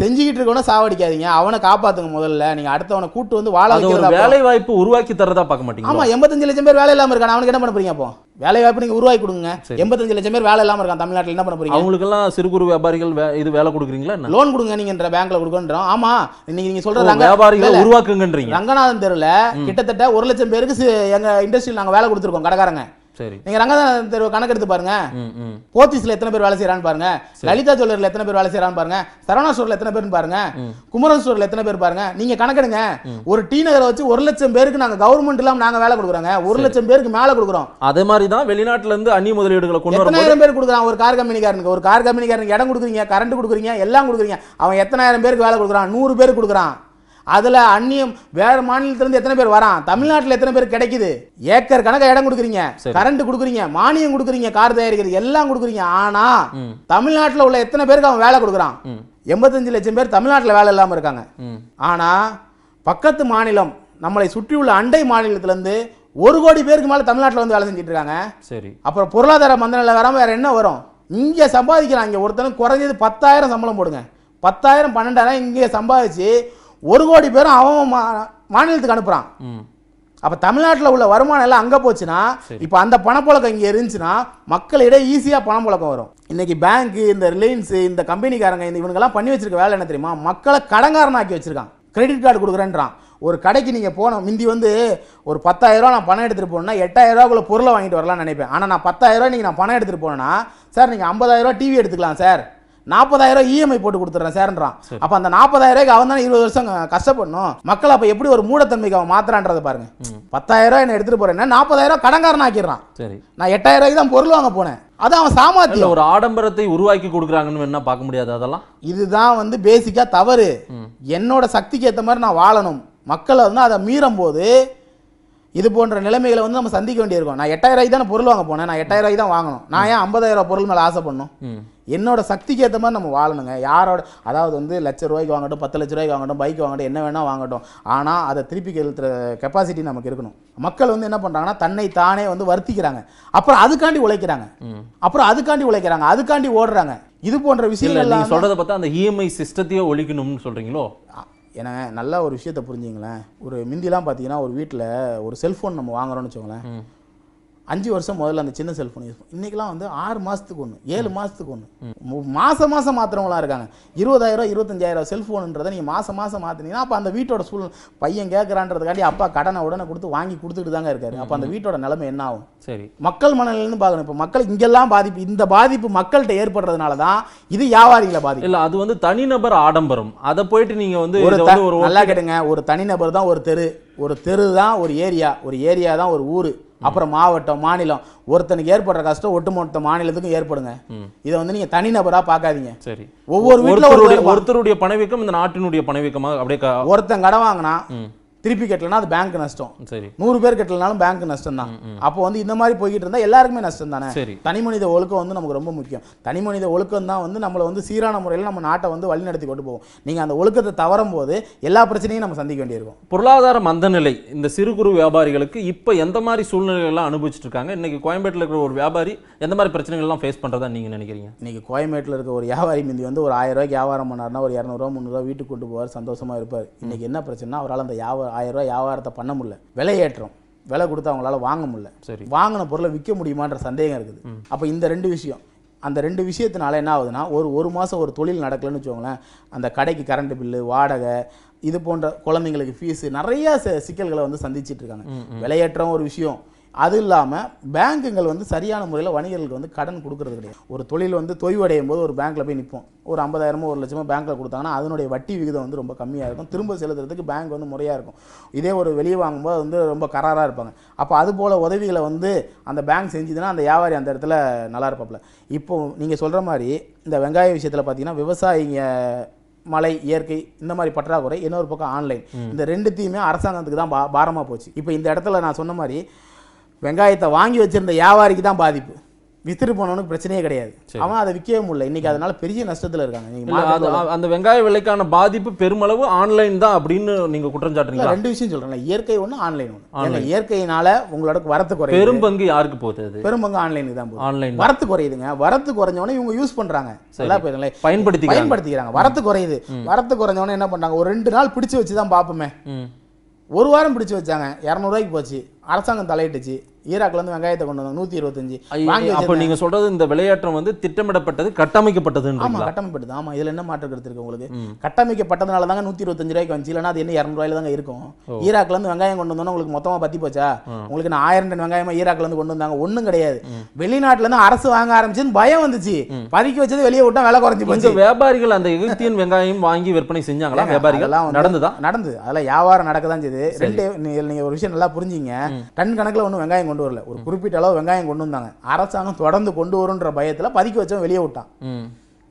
செஞ்சுக்கிட்டு இருக்கணும் சாவடிக்காதீங்க அவனை காப்பாற்றுங்க முதல்ல நீங்கள் அடுத்தவனை கூட்டு வந்து வாழ வேலை வாய்ப்பு உருவாக்கி தரதா பார்க்க மாட்டீங்க ஆமாம் எண்பத்தஞ்சு லட்சம் பேர் வேலை இல்லாமல் இருக்கான அவனுக்கு என்ன பண்ண போறீங்க அப்போ வேலை வாய்ப்பு நீங்க உருவாக்கி கொடுங்க எண்பத்தஞ்சு லட்சம் பேர் வேலை இல்லாமல் இருக்கான் தமிழ்நாட்டில் என்ன பண்ண போறீங்க அவங்களுக்கெல்லாம் சிறு குறு வியாபாரிகள் இது வேலை கொடுக்குறீங்களா லோன் கொடுங்க நீங்கன்ற பேங்க்ல கொடுக்கன்றோம் ஆமா இன்னைக்கு நீங்க சொல்ற வியாபாரிகள் உருவாக்குங்கன்றீங்க ரங்கநாதன் தெருல கிட்டத்தட்ட ஒரு லட்சம் பேருக்கு எங்க இண்டஸ்ட்ரியில் நாங்க வேலை கொடுத்துருக்கோம் கடைக்காரங்க சரி நீங்க ரங்கநாதன் தெரு கணக்கெடுத்து பாருங்க போத்தீஸ்ல எத்தனை பேர் வேலை செய்யறான்னு பாருங்க லலிதா ஜுவல்லர்ல எத்தனை பேர் வேலை செய்யறான்னு பாருங்க சரவணா ஸ்டோர்ல எத்தனை பேர் பாருங்க குமரன் ஸ்டோர்ல எத்தனை பேர் பாருங்க நீங்க கணக்கெடுங்க ஒரு டி நகரை வச்சு ஒரு லட்சம் பேருக்கு நாங்க கவர்மெண்ட் இல்லாம நாங்க வேலை கொடுக்குறோங்க ஒரு லட்சம் பேருக்கு மேல கொடுக்குறோம் அதே மாதிரி தான் வெளிநாட்டுல இருந்து அந்நிய முதலீடுகளை கொண்டு எத்தனாயிரம் பேர் கொடுக்குறான் ஒரு கார் கம்பெனிக்காரனுக்கு ஒரு கார் கம்பெனிக்காரனுக்கு இடம் கொடுக்குறீங்க கரண்ட் கொடுக்குறீங்க எல்லாம் கொடுக்குறீங்க அவன் எத்தனாயிரம் பேருக்கு வேலை கொடுக்குறான் நூறு பேருக்கு கொடுக்குறான் அதில் அந்நியம் வேறு மாநிலத்திலேருந்து எத்தனை பேர் வரான் தமிழ்நாட்டில் எத்தனை பேர் கிடைக்குது ஏக்கர் கணக்காக இடம் கொடுக்குறீங்க கரண்ட் கொடுக்குறீங்க மானியம் கொடுக்குறீங்க கார் தயாரிக்கிறது எல்லாம் கொடுக்குறீங்க ஆனால் தமிழ்நாட்டில் உள்ள எத்தனை பேருக்கு அவன் வேலை கொடுக்குறான் எண்பத்தஞ்சு லட்சம் பேர் தமிழ்நாட்டில் வேலை இல்லாமல் இருக்காங்க ஆனால் பக்கத்து மாநிலம் நம்மளை சுற்றியுள்ள அண்டை மாநிலத்திலேருந்து ஒரு கோடி பேருக்கு மேலே தமிழ்நாட்டில் வந்து வேலை செஞ்சுட்டு இருக்காங்க சரி அப்புறம் பொருளாதார மந்தநிலை வராமல் வேறு என்ன வரும் இங்கே சம்பாதிக்கிறான் இங்கே ஒருத்தனும் குறைஞ்சது பத்தாயிரம் சம்பளம் போடுங்க பத்தாயிரம் பன்னெண்டாயிரம் இங்கே சம்பாதிச்சு ஒரு கோடி பேரும் அவன் மாநிலத்துக்கு அனுப்புகிறான் அப்போ தமிழ்நாட்டில் உள்ள வருமானம் எல்லாம் அங்கே போச்சுன்னா இப்போ அந்த பணப்புழக்கம் இங்கே இருந்துச்சுன்னா மக்களிடையே ஈஸியாக பணப்புழக்கம் வரும் இன்னைக்கு பேங்க்கு இந்த ரிலையன்ஸு இந்த கம்பெனிக்காரங்க இந்த இவங்கெல்லாம் பண்ணி வச்சிருக்க வேலை என்ன தெரியுமா மக்களை கடங்காரனாக்கி வச்சிருக்கான் கிரெடிட் கார்டு கொடுக்குறேன்றான் ஒரு கடைக்கு நீங்கள் போனோம் முந்தி வந்து ஒரு ரூபா நான் பணம் எடுத்துகிட்டு போனேன்னா எட்டாயிரரூவாக்குள்ள பொருளை வாங்கிட்டு வரலாம்னு நினைப்பேன் ஆனால் நான் பத்தாயிரம் ரூபா நீங்கள் நான் பணம் எடுத்துகிட்டு போனேன்னா சார் நீங்கள் ஐம்பதாயிரரூவா டிவி எடுத்துக்கலாம் சார் நாற்பதாயிரம் இஎம்ஐ e போட்டு கொடுத்துட்றேன் சேர்ன்றான் அப்போ அந்த நாற்பதாயிரம் அவன் தானே இருபது வருஷம் கஷ்டப்படணும் மக்கள் அப்போ எப்படி ஒரு மூடத்தன்மைக்கு அவன் மாத்திரான்றதை பாருங்க பத்தாயிரம் என்ன எடுத்துகிட்டு போறேன்னா நாற்பதாயிரம் கடங்காரன் ஆக்கிடுறான் சரி நான் எட்டாயிரம் ரூபாய்க்கு தான் பொருள் வாங்க போனேன் அது அவன் சாமர்த்தியம் ஒரு ஆடம்பரத்தை உருவாக்கி கொடுக்குறாங்கன்னு என்ன பார்க்க முடியாது அதெல்லாம் இதுதான் வந்து பேசிக்காக தவறு என்னோட சக்திக்கு ஏற்ற மாதிரி நான் வாழணும் மக்களை வந்து அதை மீறும் போது இது போன்ற நிலைமைகளை வந்து நம்ம சந்திக்க வேண்டியிருக்கோம் நான் எட்டாயிரம் தான் பொருள் வாங்க போனேன் நான் எட்டாயிரம் தான் வாங்கணும் நான் ஏன் ஐம்பதாயிரம் பொருள் மேலே ஆசை பண்ணும் என்னோட சக்திக்கு ஏற்ற மாதிரி நம்ம வாழணுங்க யாரோட அதாவது வந்து லட்ச ரூபாய்க்கு வாங்கட்டும் பத்து லட்ச ரூபாய்க்கு வாங்கட்டும் பைக் வாங்கட்டும் என்ன வேணால் வாங்கட்டும் ஆனால் அதை திருப்பி கெழுத்துற கெப்பாசிட்டி நமக்கு இருக்கணும் மக்கள் வந்து என்ன பண்ணுறாங்கன்னா தன்னை தானே வந்து வருத்திக்கிறாங்க அப்புறம் அதுக்காண்டி உழைக்கிறாங்க அப்புறம் அதுக்காண்டி உழைக்கிறாங்க அதுக்காண்டி ஓடுறாங்க இது போன்ற விஷயங்கள் சொல்றதை பார்த்தா அந்த இஎம்ஐ e சிஸ்டத்தையே ஒழிக்கணும்னு சொல்றீங்களோ ஏன்னா நல்லா ஒரு விஷயத்த புரிஞ்சுங்களேன் ஒரு மிந்திலாம் பார்த்தீங்கன்னா ஒரு வீட்டில் ஒரு செல்ஃபோன் நம்ம வாங்குறோம்னு வச்சுக்கோங்களேன் அஞ்சு வருஷம் முதல்ல அந்த சின்ன செல்ஃபோன் யூஸ் பண்ணும் இன்றைக்கெலாம் வந்து ஆறு மாதத்துக்கு ஒன்று ஏழு மாதத்துக்கு ஒன்று மாதம் மாதம் மாத்திரவங்களா இருக்காங்க இருபதாயிரம் இருபத்தஞ்சாயிரம் செல்ஃபோனுன்றதை நீங்கள் மாதம் மாதம் மாற்றினீங்கன்னா அப்போ அந்த வீட்டோட சூழ்நிலை பையன் கேட்குறான்றதுக்காண்டி அப்பா கடனை உடனே கொடுத்து வாங்கி கொடுத்துட்டு தாங்க இருக்காரு அப்போ அந்த வீட்டோட நிலைமை என்ன ஆகும் சரி மக்கள் மனநிலைன்னு பார்க்கணும் இப்போ மக்கள் இங்கெல்லாம் பாதிப்பு இந்த பாதிப்பு மக்கள்கிட்ட ஏற்படுறதுனால தான் இது வியாபாரிகளை பாதிப்பு இல்லை அது வந்து தனிநபர் ஆடம்பரம் அதை போயிட்டு நீங்கள் வந்து ஒரு நல்லா கேட்டுங்க ஒரு தனிநபர் தான் ஒரு தெரு ஒரு தெரு தான் ஒரு ஏரியா ஒரு ஏரியா தான் ஒரு ஊர் அப்புறம் மாவட்டம் மாநிலம் ஒருத்தனுக்கு ஏற்படுற கஷ்டம் ஒட்டுமொத்த மாநிலத்துக்கும் ஏற்படுங்க இதை வந்து நீங்க தனிநபரா பாக்காதீங்க சரி ஒவ்வொரு வீட்டில் ஒருத்தருடைய பணவீக்கம் இந்த நாட்டினுடைய பணவீக்கமாக அப்படியே ஒருத்தன் கடை வாங்கினா திருப்பி கட்டலனா அது பேங்க் நஷ்டம் சரி நூறு பேர் கட்டலனாலும் பேங்க் நஷ்டம் தான் அப்போ வந்து இந்த மாதிரி போய்கிட்டு இருந்தால் எல்லாருக்குமே நஷ்டம் தானே சரி தனி மனித ஒழுக்கம் வந்து நமக்கு ரொம்ப முக்கியம் தனி மனித ஒழுக்கம் தான் வந்து நம்மளை வந்து சீரான முறையில் நம்ம நாட்டை வந்து வழிநடத்தி கொண்டு போவோம் நீங்கள் அந்த ஒழுக்கத்தை தவறும் போது எல்லா பிரச்சனையும் நம்ம சந்திக்க வேண்டியிருக்கும் பொருளாதார மந்தநிலை இந்த சிறு குறு வியாபாரிகளுக்கு இப்போ எந்த மாதிரி சூழ்நிலைகள்லாம் அனுபவிச்சுட்டு இருக்காங்க இன்னைக்கு கோயம்பேட்டில் இருக்கிற ஒரு வியாபாரி எந்த மாதிரி பிரச்சனைகள்லாம் ஃபேஸ் பண்ணுறதா நீங்கள் நினைக்கிறீங்க இன்னைக்கு கோயம்பேட்டில் இருக்க ஒரு வியாபாரி மிந்தி வந்து ஒரு ஆயிரம் ரூபாய்க்கு வியாபாரம் பண்ணார்னா ஒரு இரநூறுவா முந்நூறுவா வீட்டுக்கு கொண்டு போவார் சந்தோஷமாக இருப்பார் இன்னைக்கு என்ன பிரச்சனைனா அவரால் அந்த வியாபாரம் ஆயிரரூவா வியாபாரத்தை பண்ண முடியல ஏற்றம் விலை கொடுத்து அவங்களால வாங்க முடியல சரி வாங்கின பொருளை விற்க முடியுமான்ற சந்தேகம் இருக்குது அப்போ இந்த ரெண்டு விஷயம் அந்த ரெண்டு விஷயத்தினால என்ன ஆகுதுன்னா ஒரு ஒரு மாதம் ஒரு தொழில் நடக்கலன்னு வச்சுக்கோங்களேன் அந்த கடைக்கு கரண்ட் பில்லு வாடகை இது போன்ற குழந்தைங்களுக்கு ஃபீஸு நிறையா சிக்கல்களை வந்து சந்திச்சுட்டு இருக்காங்க விலையேற்றம் ஒரு விஷயம் அது இல்லாமல் பேங்க்குங்கள் வந்து சரியான முறையில் வணிகர்களுக்கு வந்து கடன் கொடுக்கறது கிடையாது ஒரு தொழில் வந்து தொய்வடையும் போது ஒரு பேங்க்கில் போய் நிற்போம் ஒரு ஐம்பதாயிரமோ ஒரு லட்சமோ பேங்க்கில் கொடுத்தாங்கன்னா அதனுடைய வட்டி விகிதம் வந்து ரொம்ப கம்மியாக இருக்கும் திரும்ப செலுத்துறதுக்கு பேங்க் வந்து முறையாக இருக்கும் இதே ஒரு வெளியே வாங்கும்போது வந்து ரொம்ப கராராக இருப்பாங்க அப்போ அதுபோல் உதவிகளை வந்து அந்த பேங்க் செஞ்சுதுன்னா அந்த வியாபாரி அந்த இடத்துல நல்லா இருப்பாப்புல இப்போ நீங்கள் சொல்கிற மாதிரி இந்த வெங்காய விஷயத்தில் பார்த்தீங்கன்னா விவசாயிங்க மழை இயற்கை இந்த மாதிரி பற்றாக்குறை இன்னொரு பக்கம் ஆன்லைன் இந்த ரெண்டுத்தையுமே அரசாங்கத்துக்கு தான் பா பாரமாக போச்சு இப்போ இந்த இடத்துல நான் சொன்ன மாதிரி வெங்காயத்தை வாங்கி வச்சிருந்த வியாபாரிக்கு தான் பாதிப்பு வித்துட்டு போனவனுக்கு பிரச்சனையே கிடையாது அவன் அதை விற்கவே முடியல இன்னைக்கு அதனால பெரிய நஷ்டத்தில் இருக்காங்க அந்த வெங்காய விலைக்கான பாதிப்பு பெருமளவு ஆன்லைன் தான் அப்படின்னு நீங்க குற்றம் ரெண்டு விஷயம் சொல்றேன் இயற்கை ஒன்று ஆன்லைன் ஒன்று இயற்கையினால உங்களோட வரத்து குறையும் பெரும் பங்கு யாருக்கு போகுது பெரும் பங்கு ஆன்லைனுக்கு தான் போகுது ஆன்லைன் வரத்து குறையுதுங்க வரத்து குறைஞ்சவனே இவங்க யூஸ் பண்றாங்க நல்லா போயிருங்களே பயன்படுத்தி பயன்படுத்திக்கிறாங்க வரத்து குறையுது வரத்து குறைஞ்சவனே என்ன பண்றாங்க ஒரு ரெண்டு நாள் பிடிச்சு வச்சுதான் பார்ப்போமே ஒரு வாரம் பிடிச்சு வச்சாங்க இரநூறுவாய்க்கு போச்சு அரசாங்கம் தலையிட்டுச்சு ஈராக்லேருந்து வெங்காயத்தை கொண்டு வந்தாங்க நூற்றி அஞ்சு அப்போ நீங்கள் சொல்கிறது இந்த விளையாட்டம் வந்து திட்டமிடப்பட்டது கட்டமைக்கப்பட்டது ஆமாம் கட்டமைப்பட்டது ஆமாம் இதில் என்ன மாற்றம் கருத்து இருக்கு உங்களுக்கு கட்டமைக்கப்பட்டதுனால தாங்க நூற்றி இருபத்தஞ்சு ரூபாய்க்கு வந்துச்சு இல்லைனா அது என்ன இரநூறுவாயில தாங்க இருக்கும் ஈராக்லேருந்து வெங்காயம் கொண்டு வந்தோன்னா உங்களுக்கு மொத்தமாக பற்றி போச்சா உங்களுக்கு நான் ஆயிரம் டன் வெங்காயமாக ஈராக்லேருந்து கொண்டு வந்தாங்க ஒன்றும் கிடையாது வெளிநாட்டிலேருந்து அரசு வாங்க ஆரம்பிச்சுன்னு பயம் வந்துச்சு பதுக்கி வச்சது வெளியே விட்டா விலை குறைஞ்சி போச்சு வியாபாரிகள் அந்த எகிப்தியன் வெங்காயம் வாங்கி விற்பனை செஞ்சாங்களா வியாபாரிகள் நடந்துதான் நடந்து அதெல்லாம் வியாபாரம் நடக்க தான் செய்யுது ரெண்டு நீங்கள் ஒரு விஷயம் நல்லா புரிஞ்சுங்க டன் கணக்கில் ஒன்றும் வெங்காயம் கொண்டு வரல ஒரு குறிப்பிட்ட அளவு வெங்காயம் கொண்டு வந்தாங்க அரசாங்கம் தொடர்ந்து கொண்டு வரும்ன்ற பயத்தில் பதுக்கி வச்சவன் வெளியே விட்டான்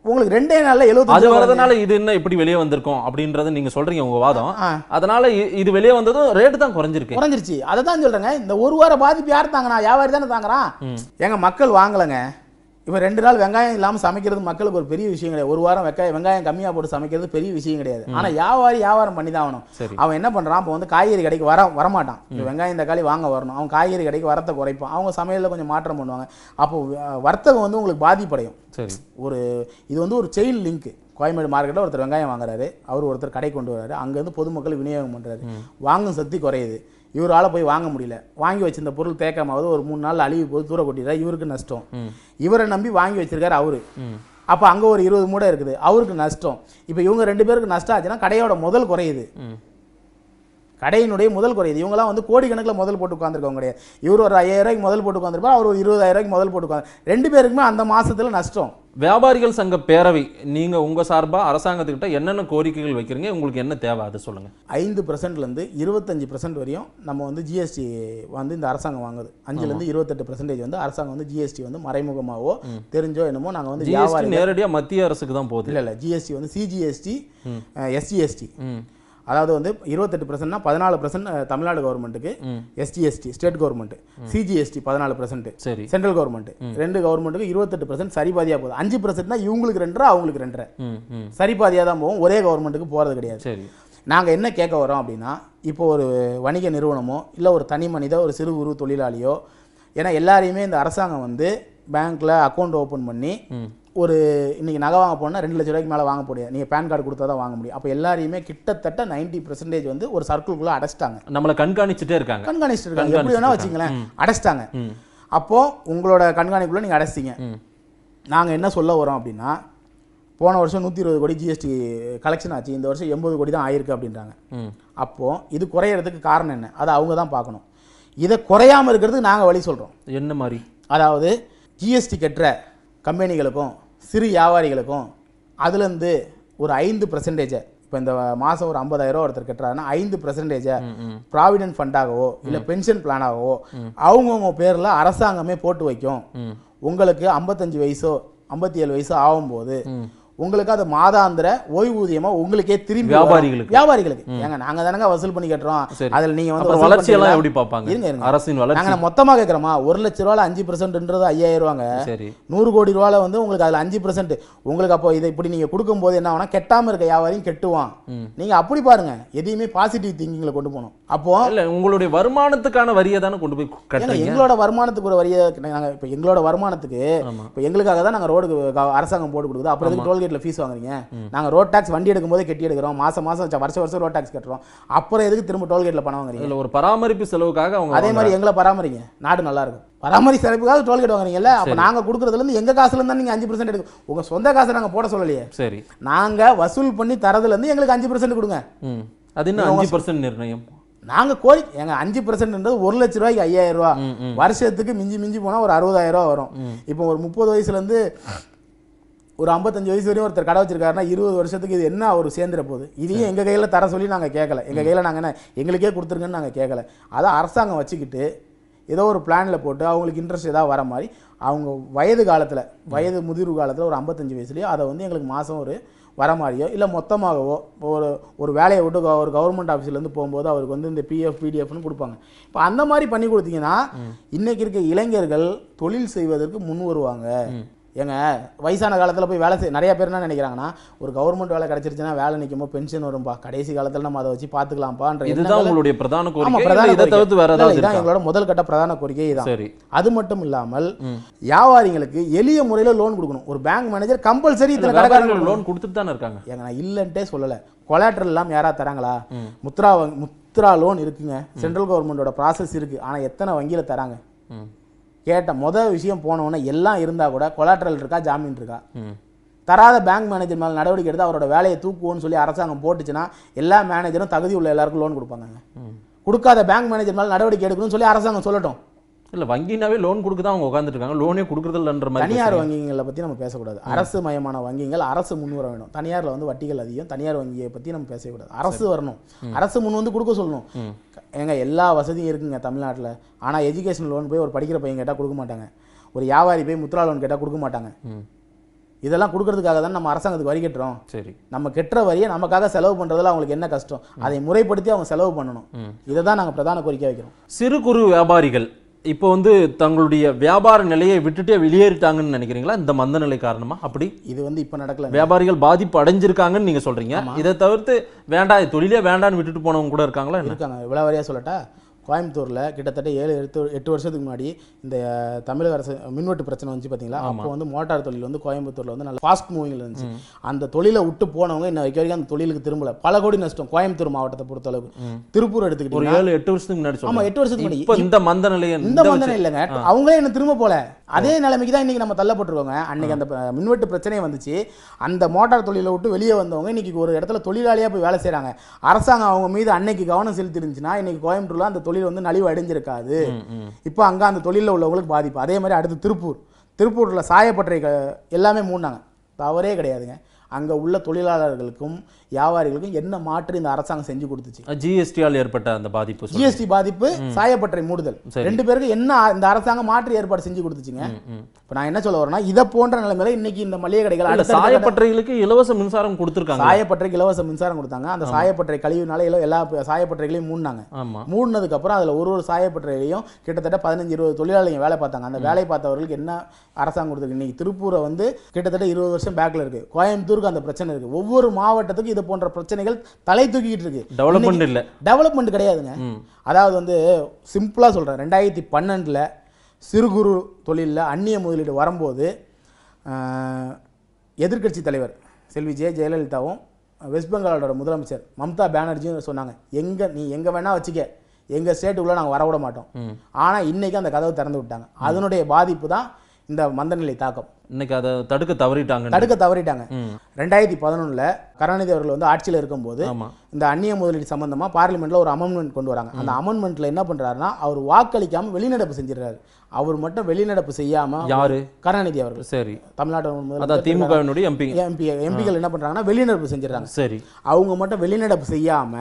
உங்களுக்கு ரெண்டே நாள்ல எழுபது அது வரதுனால இது என்ன இப்படி வெளியே வந்திருக்கும் அப்படின்றத நீங்க சொல்றீங்க உங்க வாதம் அதனால இது வெளியே வந்ததும் ரேட்டு தான் குறைஞ்சிருக்கு குறைஞ்சிருச்சு அதை தான் சொல்றேங்க இந்த ஒரு வார பாதிப்பு யார் தாங்கண்ணா வியாபாரி தானே தாங்குறான் எங்க மக்கள் வாங்கலைங்க இப்போ ரெண்டு நாள் வெங்காயம் இல்லாமல் சமைக்கிறது மக்களுக்கு ஒரு பெரிய விஷயம் கிடையாது ஒரு வாரம் வெங்காயம் வெங்காயம் கம்மியாக போட்டு சமைக்கிறது பெரிய விஷயம் கிடையாது ஆனால் வியாபாரி வியாபாரம் பண்ணி தான் ஆகணும் அவன் என்ன பண்ணுறான் இப்போ வந்து காய்கறி கடைக்கு வர வரமாட்டான் இப்போ வெங்காயம் தக்காளி வாங்க வரணும் அவன் காய்கறி கடைக்கு வரத்தை குறைப்பான் அவங்க சமையலில் கொஞ்சம் மாற்றம் பண்ணுவாங்க அப்போ வர்த்தகம் வந்து உங்களுக்கு பாதிப்படையும் ஒரு இது வந்து ஒரு செயின் லிங்க்கு கோயம்பேடு மார்க்கெட்டில் ஒருத்தர் வெங்காயம் வாங்குறாரு அவர் ஒருத்தர் கடை கொண்டு வர்றாரு அங்கேருந்து பொதுமக்கள் விநியோகம் பண்ணுறாரு வாங்கும் சக்தி குறையுது இவரால் போய் வாங்க முடியல வாங்கி வச்சிருந்த பொருள் தேக்கமாவது ஒரு மூணு நாள் அழிவு போது தூர கொட்டிடுறா இவருக்கு நஷ்டம் இவரை நம்பி வாங்கி வச்சிருக்காரு அவரு அப்போ அங்கே ஒரு இருபது மூடை இருக்குது அவருக்கு நஷ்டம் இப்போ இவங்க ரெண்டு பேருக்கு நஷ்டம் ஆச்சுன்னா கடையோட முதல் குறையுது கடையினுடைய முதல் குறையுது இவங்களாம் வந்து கோடிக்கணக்கில் முதல் போட்டு உட்காந்துருக்கவங்க கிடையாது இவர் ஒரு ஐயாயிரம் ரூபாய்க்கு முதல் போட்டு உட்காந்துருப்பா அவர் ஒரு இருபதாயிரம் முதல் போட்டு உட்காந்து ரெண்டு பேருக்குமே அந்த மாதத்தில் நஷ்டம் வியாபாரிகள் சங்க பேரவை நீங்கள் உங்கள் சார்பாக அரசாங்கத்துக்கிட்ட என்னென்ன கோரிக்கைகள் வைக்கிறீங்க உங்களுக்கு என்ன தேவை அது சொல்லுங்கள் ஐந்து பர்சன்ட்லேருந்து இருபத்தஞ்சி பர்சன்ட் வரையும் நம்ம வந்து ஜிஎஸ்டி வந்து இந்த அரசாங்கம் வாங்குது அஞ்சுலேருந்து இருபத்தெட்டு பர்சன்டேஜ் வந்து அரசாங்கம் வந்து ஜிஎஸ்டி வந்து மறைமுகமாகவோ தெரிஞ்சோ என்னமோ நாங்கள் வந்து நேரடியாக மத்திய அரசுக்கு தான் போகுது இல்ல இல்ல ஜிஎஸ்டி வந்து சிஜிஎஸ்டி எஸ்சிஎஸ்டி அதாவது வந்து இருபத்தெட்டு பர்சன்ட்னா பதினாலு பர்சன்ட் தமிழ்நாடு கவர்மெண்ட்டுக்கு எஸ்டிஎஸ்டி ஸ்டேட் கவர்மெண்ட் சிஜிஎஸ்டி பதினாலு பர்சன்ட் சரி சென்ட்ரல் கவர்மெண்ட் ரெண்டு கவர்மெண்ட்டுக்கு இருபத்தெட்டு பர்சன்ட் பாதியாக போகுது அஞ்சு பர்சன்ட்னா இவங்களுக்கு ரெண்டு அவங்களுக்கு ரெண்டரை பாதியாக தான் போகும் ஒரே கவர்மெண்ட்டுக்கு போகிறது கிடையாது சரி நாங்கள் என்ன கேட்க வரோம் அப்படின்னா இப்போ ஒரு வணிக நிறுவனமோ இல்லை ஒரு தனி மனித ஒரு சிறு குறு தொழிலாளியோ ஏன்னா எல்லாரையுமே இந்த அரசாங்கம் வந்து பேங்க்கில் அக்கௌண்ட் ஓப்பன் பண்ணி ஒரு இன்றைக்கி நகை வாங்க போனால் ரெண்டு லட்ச ரூபாய்க்கு மேலே வாங்க முடியாது நீங்கள் பேன் கார்டு கொடுத்தா தான் வாங்க முடியும் அப்போ எல்லாரையுமே கிட்டத்தட்ட நைன்ட்டி பர்சன்டேஜ் வந்து ஒரு சர்க்கிள்குள்ளே அடைச்சிட்டாங்க நம்மளை கண்காணிச்சுட்டே இருக்காங்க கண்காணிச்சுட்டு இருக்காங்க எப்படி வேணால் வச்சுங்களேன் அடைச்சிட்டாங்க அப்போது உங்களோட கண்காணிப்புள்ள நீங்கள் அடைச்சிங்க நாங்கள் என்ன சொல்ல வரோம் அப்படின்னா போன வருஷம் நூற்றி இருபது கோடி ஜிஎஸ்டி கலெக்ஷன் ஆச்சு இந்த வருஷம் எண்பது கோடி தான் ஆயிருக்கு அப்படின்றாங்க அப்போது இது குறையிறதுக்கு காரணம் என்ன அதை அவங்க தான் பார்க்கணும் இதை குறையாமல் இருக்கிறதுக்கு நாங்கள் வழி சொல்கிறோம் என்ன மாதிரி அதாவது ஜிஎஸ்டி கட்டுற கம்பெனிகளுக்கும் சிறு வியாபாரிகளுக்கும் அதுலேருந்து ஒரு ஐந்து பர்சன்டேஜை இப்போ இந்த மாதம் ஒரு ஐம்பதாயிரம் ஒருத்தர் கட்டுறாருன்னா ஐந்து பர்சன்டேஜை ப்ராவிடென்ட் ஃபண்டாகவோ இல்லை பென்ஷன் பிளானாகவோ அவங்கவுங்க பேரில் அரசாங்கமே போட்டு வைக்கும் உங்களுக்கு ஐம்பத்தஞ்சு வயசோ ஐம்பத்தி ஏழு வயசோ ஆகும்போது உங்களுக்கு அது மாதாந்திர ஓய்வூதியமா உங்களுக்கே திரும்பி வியாபாரிகளுக்கு வியாபாரிகளுக்கு ஏங்க நாங்க தானங்க வசூல் பண்ணி கட்டுறோம் அதுல நீங்க வந்து வளர்ச்சி எல்லாம் எப்படி பாப்பாங்க இருங்க இருங்க அரசின் வளர்ச்சி நாங்க மொத்தமா கேக்குறோமா ஒரு லட்ச ரூபாய் அஞ்சு பெர்சென்ட்ன்றது ஐயாயிரம் ரூபாங்க நூறு கோடி ரூபால வந்து உங்களுக்கு அதுல அஞ்சு பெர்சென்ட் உங்களுக்கு அப்போ இதை இப்படி நீங்க கொடுக்கும் போது என்ன ஆகுனா கெட்டாம இருக்க வியாபாரியும் கெட்டுவான் நீங்க அப்படி பாருங்க எதையுமே பாசிட்டிவ் திங்கிங்ல கொண்டு போகணும் அப்போ இல்ல உங்களுடைய வருமானத்துக்கான வரியை தானே கொண்டு போய் கட்டணும் எங்களோட வருமானத்துக்கு ஒரு வரியை நாங்க இப்ப எங்களோட வருமானத்துக்கு இப்போ எங்களுக்காக தான் நாங்க ரோடு அரசாங்கம் போட்டு கொடுக்குது அப்புறம் டோல்கேட் மார்க்கெட்டில் ஃபீஸ் வாங்குறீங்க நாங்கள் ரோட் டாக்ஸ் வண்டி எடுக்கும்போது கட்டி எடுக்கிறோம் மாதம் மாதம் வருஷம் வருஷம் ரோட் டாக்ஸ் கட்டுறோம் அப்புறம் எதுக்கு திரும்ப டோல்கேட்டில் பணம் வாங்குறீங்க ஒரு பராமரிப்பு செலவுக்காக அவங்க அதே மாதிரி எங்களை பராமரிங்க நாடு நல்லாயிருக்கும் பராமரி செலவுக்காக டோல்கேட் வாங்குறீங்கல்ல அப்போ நாங்கள் கொடுக்குறதுலேருந்து எங்கள் காசுலேருந்து நீங்கள் அஞ்சு பர்சன்ட் எடுக்கும் உங்கள் சொந்த காசை நாங்கள் போட சொல்லலையே சரி நாங்கள் வசூல் பண்ணி தரதுலேருந்து எங்களுக்கு அஞ்சு பர்சன்ட் கொடுங்க அது என்ன அஞ்சு பர்சன்ட் நிர்ணயம் நாங்க கோரி எங்க அஞ்சு பர்சன்ட் ஒரு லட்ச ரூபாய்க்கு ஐயாயிரம் ரூபா வருஷத்துக்கு மிஞ்சி மிஞ்சி போனா ஒரு அறுபதாயிரம் ரூபா வரும் இப்போ ஒரு முப்பது வயசுல இருந்து ஒரு ஐம்பத்தஞ்சு வயசு வரையும் ஒருத்தர் கடை வச்சிருக்காருன்னா இருபது வருஷத்துக்கு இது என்ன அவர் சேர்ந்துற போகுது இதையும் எங்கள் கையில் தர சொல்லி நாங்கள் கேட்கல எங்கள் கையில் நாங்கள் என்ன எங்களுக்கே கொடுத்துருங்கன்னு நாங்கள் கேட்கல அதை அரசாங்கம் வச்சுக்கிட்டு ஏதோ ஒரு பிளானில் போட்டு அவங்களுக்கு இன்ட்ரெஸ்ட் ஏதாவது வர மாதிரி அவங்க வயது காலத்தில் வயது முதிர்வு காலத்தில் ஒரு ஐம்பத்தஞ்சு வயசுலேயோ அதை வந்து எங்களுக்கு மாதம் ஒரு வர மாதிரியோ இல்லை மொத்தமாகவோ ஒரு ஒரு வேலையை விட்டு ஒரு கவர்மெண்ட் ஆஃபீஸ்லேருந்து போகும்போது அவருக்கு வந்து இந்த பிஎஃப் பிடிஎஃப்னு கொடுப்பாங்க இப்போ அந்த மாதிரி பண்ணி கொடுத்தீங்கன்னா இன்றைக்கி இருக்க இளைஞர்கள் தொழில் செய்வதற்கு முன் வருவாங்க ஏங்க வயசான காலத்தில் போய் வேலை செய் நிறையா பேர் என்ன நினைக்கிறாங்கன்னா ஒரு கவர்மெண்ட் வேலை கிடைச்சிருச்சுன்னா வேலை நிற்கும் பென்ஷன் வரும்பா கடைசி காலத்தில் நம்ம அதை வச்சு பார்த்துக்கலாம்ப்பான்ற இதுதான் உங்களுடைய பிரதான கோரிக்கை பிரதான இதை தவிர்த்து வேற ஏதாவது எங்களோட முதல் கட்ட பிரதான கோரிக்கை இதான் சரி அது மட்டும் இல்லாமல் வியாபாரிங்களுக்கு எளிய முறையில் லோன் கொடுக்கணும் ஒரு பேங்க் மேனேஜர் கம்பல்சரி இத்தனை கடைக்காரங்க லோன் கொடுத்துட்டு தானே இருக்காங்க ஏங்க நான் இல்லைன்ட்டே சொல்லலை கொலாட்டர் எல்லாம் யாரா தராங்களா முத்ரா முத்ரா லோன் இருக்குங்க சென்ட்ரல் கவர்மெண்டோட ப்ராசஸ் இருக்கு ஆனால் எத்தனை வங்கியில் தராங்க கேட்ட மொதல் விஷயம் போனோன்னே எல்லாம் இருந்தால் கூட கொலாட்ரல் இருக்கா ஜாமீன் இருக்கா தராத பேங்க் மேனேஜர் மேலே நடவடிக்கை எடுத்து அவரோட வேலையை தூக்குவோன்னு சொல்லி அரசாங்கம் போட்டுச்சுன்னா எல்லா மேனேஜரும் தகுதி உள்ள எல்லாருக்கும் லோன் கொடுப்பாங்க கொடுக்காத பேங்க் மேனேஜர் மேலே நடவடிக்கை எடுக்கணும்னு சொல்லி அரசாங்கம் சொல்லட்டும் இல்லை வங்கினாவே லோன் கொடுக்க தான் அவங்க உட்காந்துட்டு இருக்காங்க லோனே கொடுக்குறதில்லன்ற மாதிரி தனியார் வங்கிகளை பற்றி நம்ம பேசக்கூடாது அரசு மயமான வங்கிகள் அரசு முன் வர வேணும் தனியாரில் வந்து வட்டிகள் அதிகம் தனியார் வங்கியை பற்றி நம்ம பேசக்கூடாது அரசு வரணும் அரசு முன் வந்து கொடுக்க சொல்லணும் ஏங்க எல்லா வசதியும் இருக்குங்க தமிழ்நாட்டில் ஆனால் எஜுகேஷன் லோன் போய் ஒரு படிக்கிற பையன் கேட்டால் கொடுக்க மாட்டாங்க ஒரு வியாபாரி போய் முத்ரா லோன் கேட்டால் கொடுக்க மாட்டாங்க இதெல்லாம் கொடுக்கறதுக்காக தான் நம்ம அரசாங்கத்துக்கு வரி கட்டுறோம் சரி நம்ம கெட்டுற வரியை நமக்காக செலவு பண்ணுறதுல அவங்களுக்கு என்ன கஷ்டம் அதை முறைப்படுத்தி அவங்க செலவு பண்ணணும் இதை தான் நாங்கள் பிரதான கோரிக்கை வைக்கிறோம் சிறு குறு வியாபாரிகள் இப்போ வந்து தங்களுடைய வியாபார நிலையை விட்டுட்டே வெளியேறிட்டாங்கன்னு நினைக்கிறீங்களா இந்த மந்த நிலை காரணமா அப்படி இது வந்து இப்போ நடக்கல வியாபாரிகள் பாதிப்பு அடைஞ்சிருக்காங்கன்னு நீங்கள் சொல்கிறீங்க இதை தவிர்த்து வேண்டாம் தொழிலே வேண்டாம்னு விட்டுட்டு போனவங்க கூட இருக்காங்களா இருக்காங்க விளாவாரியாக சொல்லட்டா கோயம்புத்தூரில் கிட்டத்தட்ட ஏழு எட்டு எட்டு வருஷத்துக்கு முன்னாடி இந்த தமிழக அரசு மின்வெட்டு பிரச்சனை வந்து பார்த்தீங்களா அப்போ வந்து மோட்டார் தொழில் வந்து கோயம்புத்தூரில் வந்து நல்ல ஃபாஸ்ட் மூவிங்கில் இருந்துச்சு அந்த தொழிலை விட்டு போனவங்க இன்ன வைக்க வரைக்கும் அந்த தொழிலுக்கு திரும்பல பல கோடி நஷ்டம் கோயம்புத்தூர் மாவட்டத்தை பொறுத்த அளவுக்கு திருப்பூர் எடுத்துக்கிட்டு ஒரு ஏழு எட்டு வருஷத்துக்கு முன்னாடி எட்டு வருஷத்துக்கு முன்னாடி இந்த மந்த நிலையை இந்த மந்த இல்லைங்க அவங்களே என்ன திரும்ப போல அதே நிலைமைக்கு தான் இன்றைக்கி நம்ம தள்ளப்பட்டுருக்கோங்க அன்றைக்கி அந்த மின்வெட்டு பிரச்சனையே வந்துச்சு அந்த மோட்டார் தொழிலை விட்டு வெளியே வந்தவங்க இன்றைக்கி ஒரு இடத்துல தொழிலாளியாக போய் வேலை செய்கிறாங்க அரசாங்கம் அவங்க மீது அன்னைக்கு கவனம் செலுத்திருந்துச்சுன்னா இன்றைக்கி கோயம்புத்தூரில் அந்த தொழில் வந்து நலிவு அடைஞ்சிருக்காது இப்போ அங்கே அந்த தொழிலில் உள்ளவங்களுக்கு பாதிப்பு அதே மாதிரி அடுத்து திருப்பூர் திருப்பூரில் சாயப்பட்டறை எல்லாமே மூடினாங்க தவறே கிடையாதுங்க அங்கே உள்ள தொழிலாளர்களுக்கும் வியாபாரிகளுக்கும் என்ன மாற்று இந்த அரசாங்கம் செஞ்சு கொடுத்துச்சு ஜிஎஸ்டியால் ஏற்பட்ட அந்த பாதிப்பு ஜிஎஸ்டி பாதிப்பு சாயப்பட்டறை மூடுதல் ரெண்டு பேருக்கு என்ன இந்த அரசாங்கம் மாற்று ஏற்பாடு செஞ்சு கொடுத்துச்சுங்க இப்போ நான் என்ன சொல்ல வரேன்னா இதை போன்ற நிலைமையில இன்னைக்கு இந்த மளிகை கடைகள் சாயப்பட்டறைகளுக்கு இலவச மின்சாரம் கொடுத்துருக்காங்க சாயப்பட்டறைக்கு இலவச மின்சாரம் கொடுத்தாங்க அந்த சாயப்பட்டறை கழிவுனால எல்லா சாயப்பட்டறைகளையும் மூடினாங்க மூடினதுக்கு அப்புறம் அதில் ஒரு ஒரு சாயப்பட்டறையிலையும் கிட்டத்தட்ட பதினஞ்சு இருபது தொழிலாளிகள் வேலை பார்த்தாங்க அந்த வேலை பார்த்தவர்களுக்கு என்ன அரசாங்கம் கொடுத்துருக்கு இன்னைக்கு திருப்பூரை வந்து கிட்டத்தட்ட இருபது வருஷம் பேக்கில் இருக்கு கோயம்புத்தூர் ஊருக்கு அந்த பிரச்சனை இருக்குது ஒவ்வொரு மாவட்டத்துக்கும் இது போன்ற பிரச்சனைகள் தலை தூக்கிக்கிட்டு இருக்கு டெவலப்மெண்ட் இல்லை டெவலப்மெண்ட் கிடையாதுங்க அதாவது வந்து சிம்பிளாக சொல்கிறேன் ரெண்டாயிரத்தி பன்னெண்டில் சிறு குறு தொழிலில் அந்நிய முதலீடு வரும்போது எதிர்கட்சி தலைவர் செல்வி ஜெய ஜெயலலிதாவும் வெஸ்ட் பெங்காலோட முதலமைச்சர் மம்தா பானர்ஜியும் சொன்னாங்க எங்கே நீ எங்கே வேணால் வச்சுக்க எங்கள் ஸ்டேட்டுக்குள்ளே நாங்கள் வரவிட மாட்டோம் ஆனால் இன்றைக்கி அந்த கதவை திறந்து விட்டாங்க அதனுடைய பாதிப்பு தான் இந்த மந்தநிலை தாக்கம் இன்னைக்கு அதை தடுக்க தவறிட்டாங்க தடுக்க தவறிட்டாங்க ரெண்டாயிரத்தி பதினொன்னுல கருணாநிதி அவர்கள் வந்து ஆட்சியில் இருக்கும்போது இந்த அந்நிய முதலீடு சம்பந்தமா பார்லிமெண்ட்ல ஒரு அமெண்ட்மெண்ட் கொண்டு வராங்க அந்த அமெண்ட்மெண்ட்ல என்ன பண்றாருன்னா அவர் வாக்களிக்காமல் வெளிநடப்பு செஞ்சிடறாரு அவர் மட்டும் வெளிநடப்பு செய்யாம யாரு கருணாநிதி அவர்கள் சரி தமிழ்நாட்டு திமுகவினுடைய எம்பி எம்பி எம்பிகள் என்ன பண்றாங்கன்னா வெளிநடப்பு செஞ்சிடறாங்க சரி அவங்க மட்டும் வெளிநடப்பு செய்யாம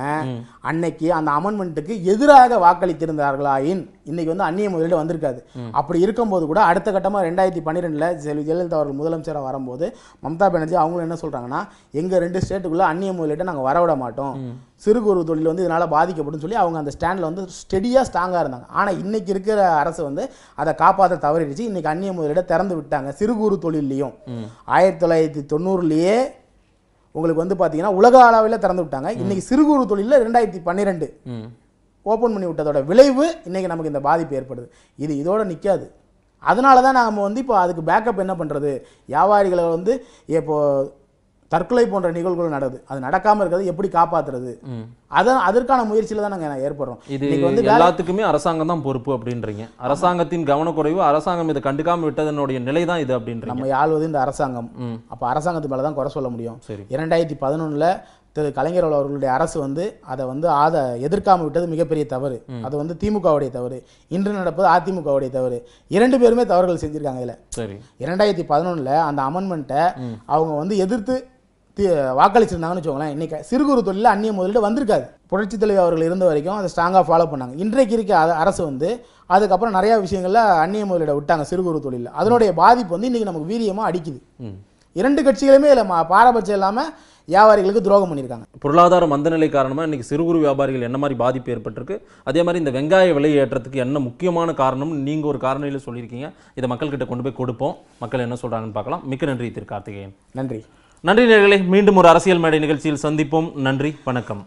அன்னைக்கு அந்த அமெண்ட்மெண்ட்டுக்கு எதிராக வாக்களித்திருந்தார்களாயின் இன்னைக்கு வந்து அந்நிய முதலீடு வந்திருக்காது அப்படி இருக்கும்போது கூட அடுத்த கட்டமா ரெண்டாயிரத்தி பன்னிரெண்டில் ஜெயலலிதா அவர்கள் முதலமைச்சராக வரும்போது மம்தா பானர்ஜி அவங்களும் என்ன சொல்கிறாங்கன்னா எங்கள் ரெண்டு ஸ்டேட்டுக்குள்ளே அந்நிய முதலீட்டை நாங்கள் வரவிட மாட்டோம் சிறு குறு தொழில் வந்து இதனால் பாதிக்கப்படும் சொல்லி அவங்க அந்த ஸ்டாண்டில் வந்து ஸ்டெடியாக ஸ்ட்ராங்காக இருந்தாங்க ஆனால் இன்றைக்கி இருக்கிற அரசு வந்து அதை காப்பாற்ற தவறிடுச்சு இன்றைக்கி அந்நிய முதலீடை திறந்து விட்டாங்க சிறு குறு தொழிலையும் ஆயிரத்தி தொள்ளாயிரத்தி தொண்ணூறுலேயே உங்களுக்கு வந்து பார்த்தீங்கன்னா உலக அளவில் திறந்து விட்டாங்க இன்றைக்கி சிறு குறு தொழிலில் ரெண்டாயிரத்தி பன்னிரெண்டு ஓப்பன் பண்ணி விட்டதோட விளைவு இன்றைக்கி நமக்கு இந்த பாதிப்பு ஏற்படுது இது இதோடு நிற்காது அதனால தான் நாம் வந்து இப்போ அதுக்கு பேக்கப் என்ன பண்ணுறது வியாபாரிகளை வந்து இப்போது தற்கொலை போன்ற நிகழ்வுகள் நடது அது நடக்காமல் இருக்கிறது எப்படி காப்பாற்றுறது அதான் அதற்கான முயற்சியில் தான் நாங்கள் ஏற்படுறோம் இது வந்து எல்லாத்துக்குமே அரசாங்கம் தான் பொறுப்பு அப்படின்றீங்க அரசாங்கத்தின் கவனக்குறைவு அரசாங்கம் இதை கண்டுக்காமல் விட்டதனுடைய நிலை தான் இது அப்படின்ற நம்ம ஆள்வது இந்த அரசாங்கம் அப்போ அரசாங்கத்து மேலே தான் குறை சொல்ல முடியும் சரி இரண்டாயிரத்தி பதினொன்றில் திரு கலைஞர் அவர்களுடைய அரசு வந்து அதை வந்து ஆத எதிர்க்காமல் விட்டது மிகப்பெரிய தவறு அது வந்து திமுகவுடைய தவறு இன்று நடப்பது அதிமுகவுடைய தவறு இரண்டு பேருமே தவறுகள் செஞ்சிருக்காங்க இதில் சரி இரண்டாயிரத்தி பதினொன்றில் அந்த அமெண்ட்மெண்ட்டை அவங்க வந்து எதிர்த்து வாக்களிச்சிருந்தாங்கன்னு வச்சுக்கோங்களேன் இன்னைக்கு சிறு குறு தொழிலில் அந்நிய முதலீடு வந்திருக்காது புரட்சி தலைவர் அவர்கள் இருந்த வரைக்கும் அதை ஸ்ட்ராங்காக ஃபாலோ பண்ணாங்க இன்றைக்கு இருக்க அரசு வந்து அதுக்கப்புறம் நிறையா விஷயங்களில் அந்நிய முதலீடை விட்டாங்க சிறு குறு தொழிலில் அதனுடைய பாதிப்பு வந்து இன்னைக்கு நமக்கு வீரியமாக அடிக்குது இரண்டு கட்சிகளுமே இல்லை பாரபட்சம் இல்லாமல் வியாபாரிகளுக்கு துரோகம் பண்ணியிருக்காங்க பொருளாதார மந்தநிலை காரணமாக இன்றைக்கி சிறு குறு வியாபாரிகள் என்ன மாதிரி பாதிப்பு ஏற்பட்டிருக்கு அதே மாதிரி இந்த வெங்காய விலை ஏற்றத்துக்கு என்ன முக்கியமான காரணம் நீங்கள் ஒரு காரணியில் சொல்லியிருக்கீங்க இதை மக்கள்கிட்ட கொண்டு போய் கொடுப்போம் மக்கள் என்ன சொல்கிறாங்கன்னு பார்க்கலாம் மிக்க நன்றி திரு கார்த்திகேயன் நன்றி நன்றி நேர்களை மீண்டும் ஒரு அரசியல் மேடை நிகழ்ச்சியில் சந்திப்போம் நன்றி வணக்கம்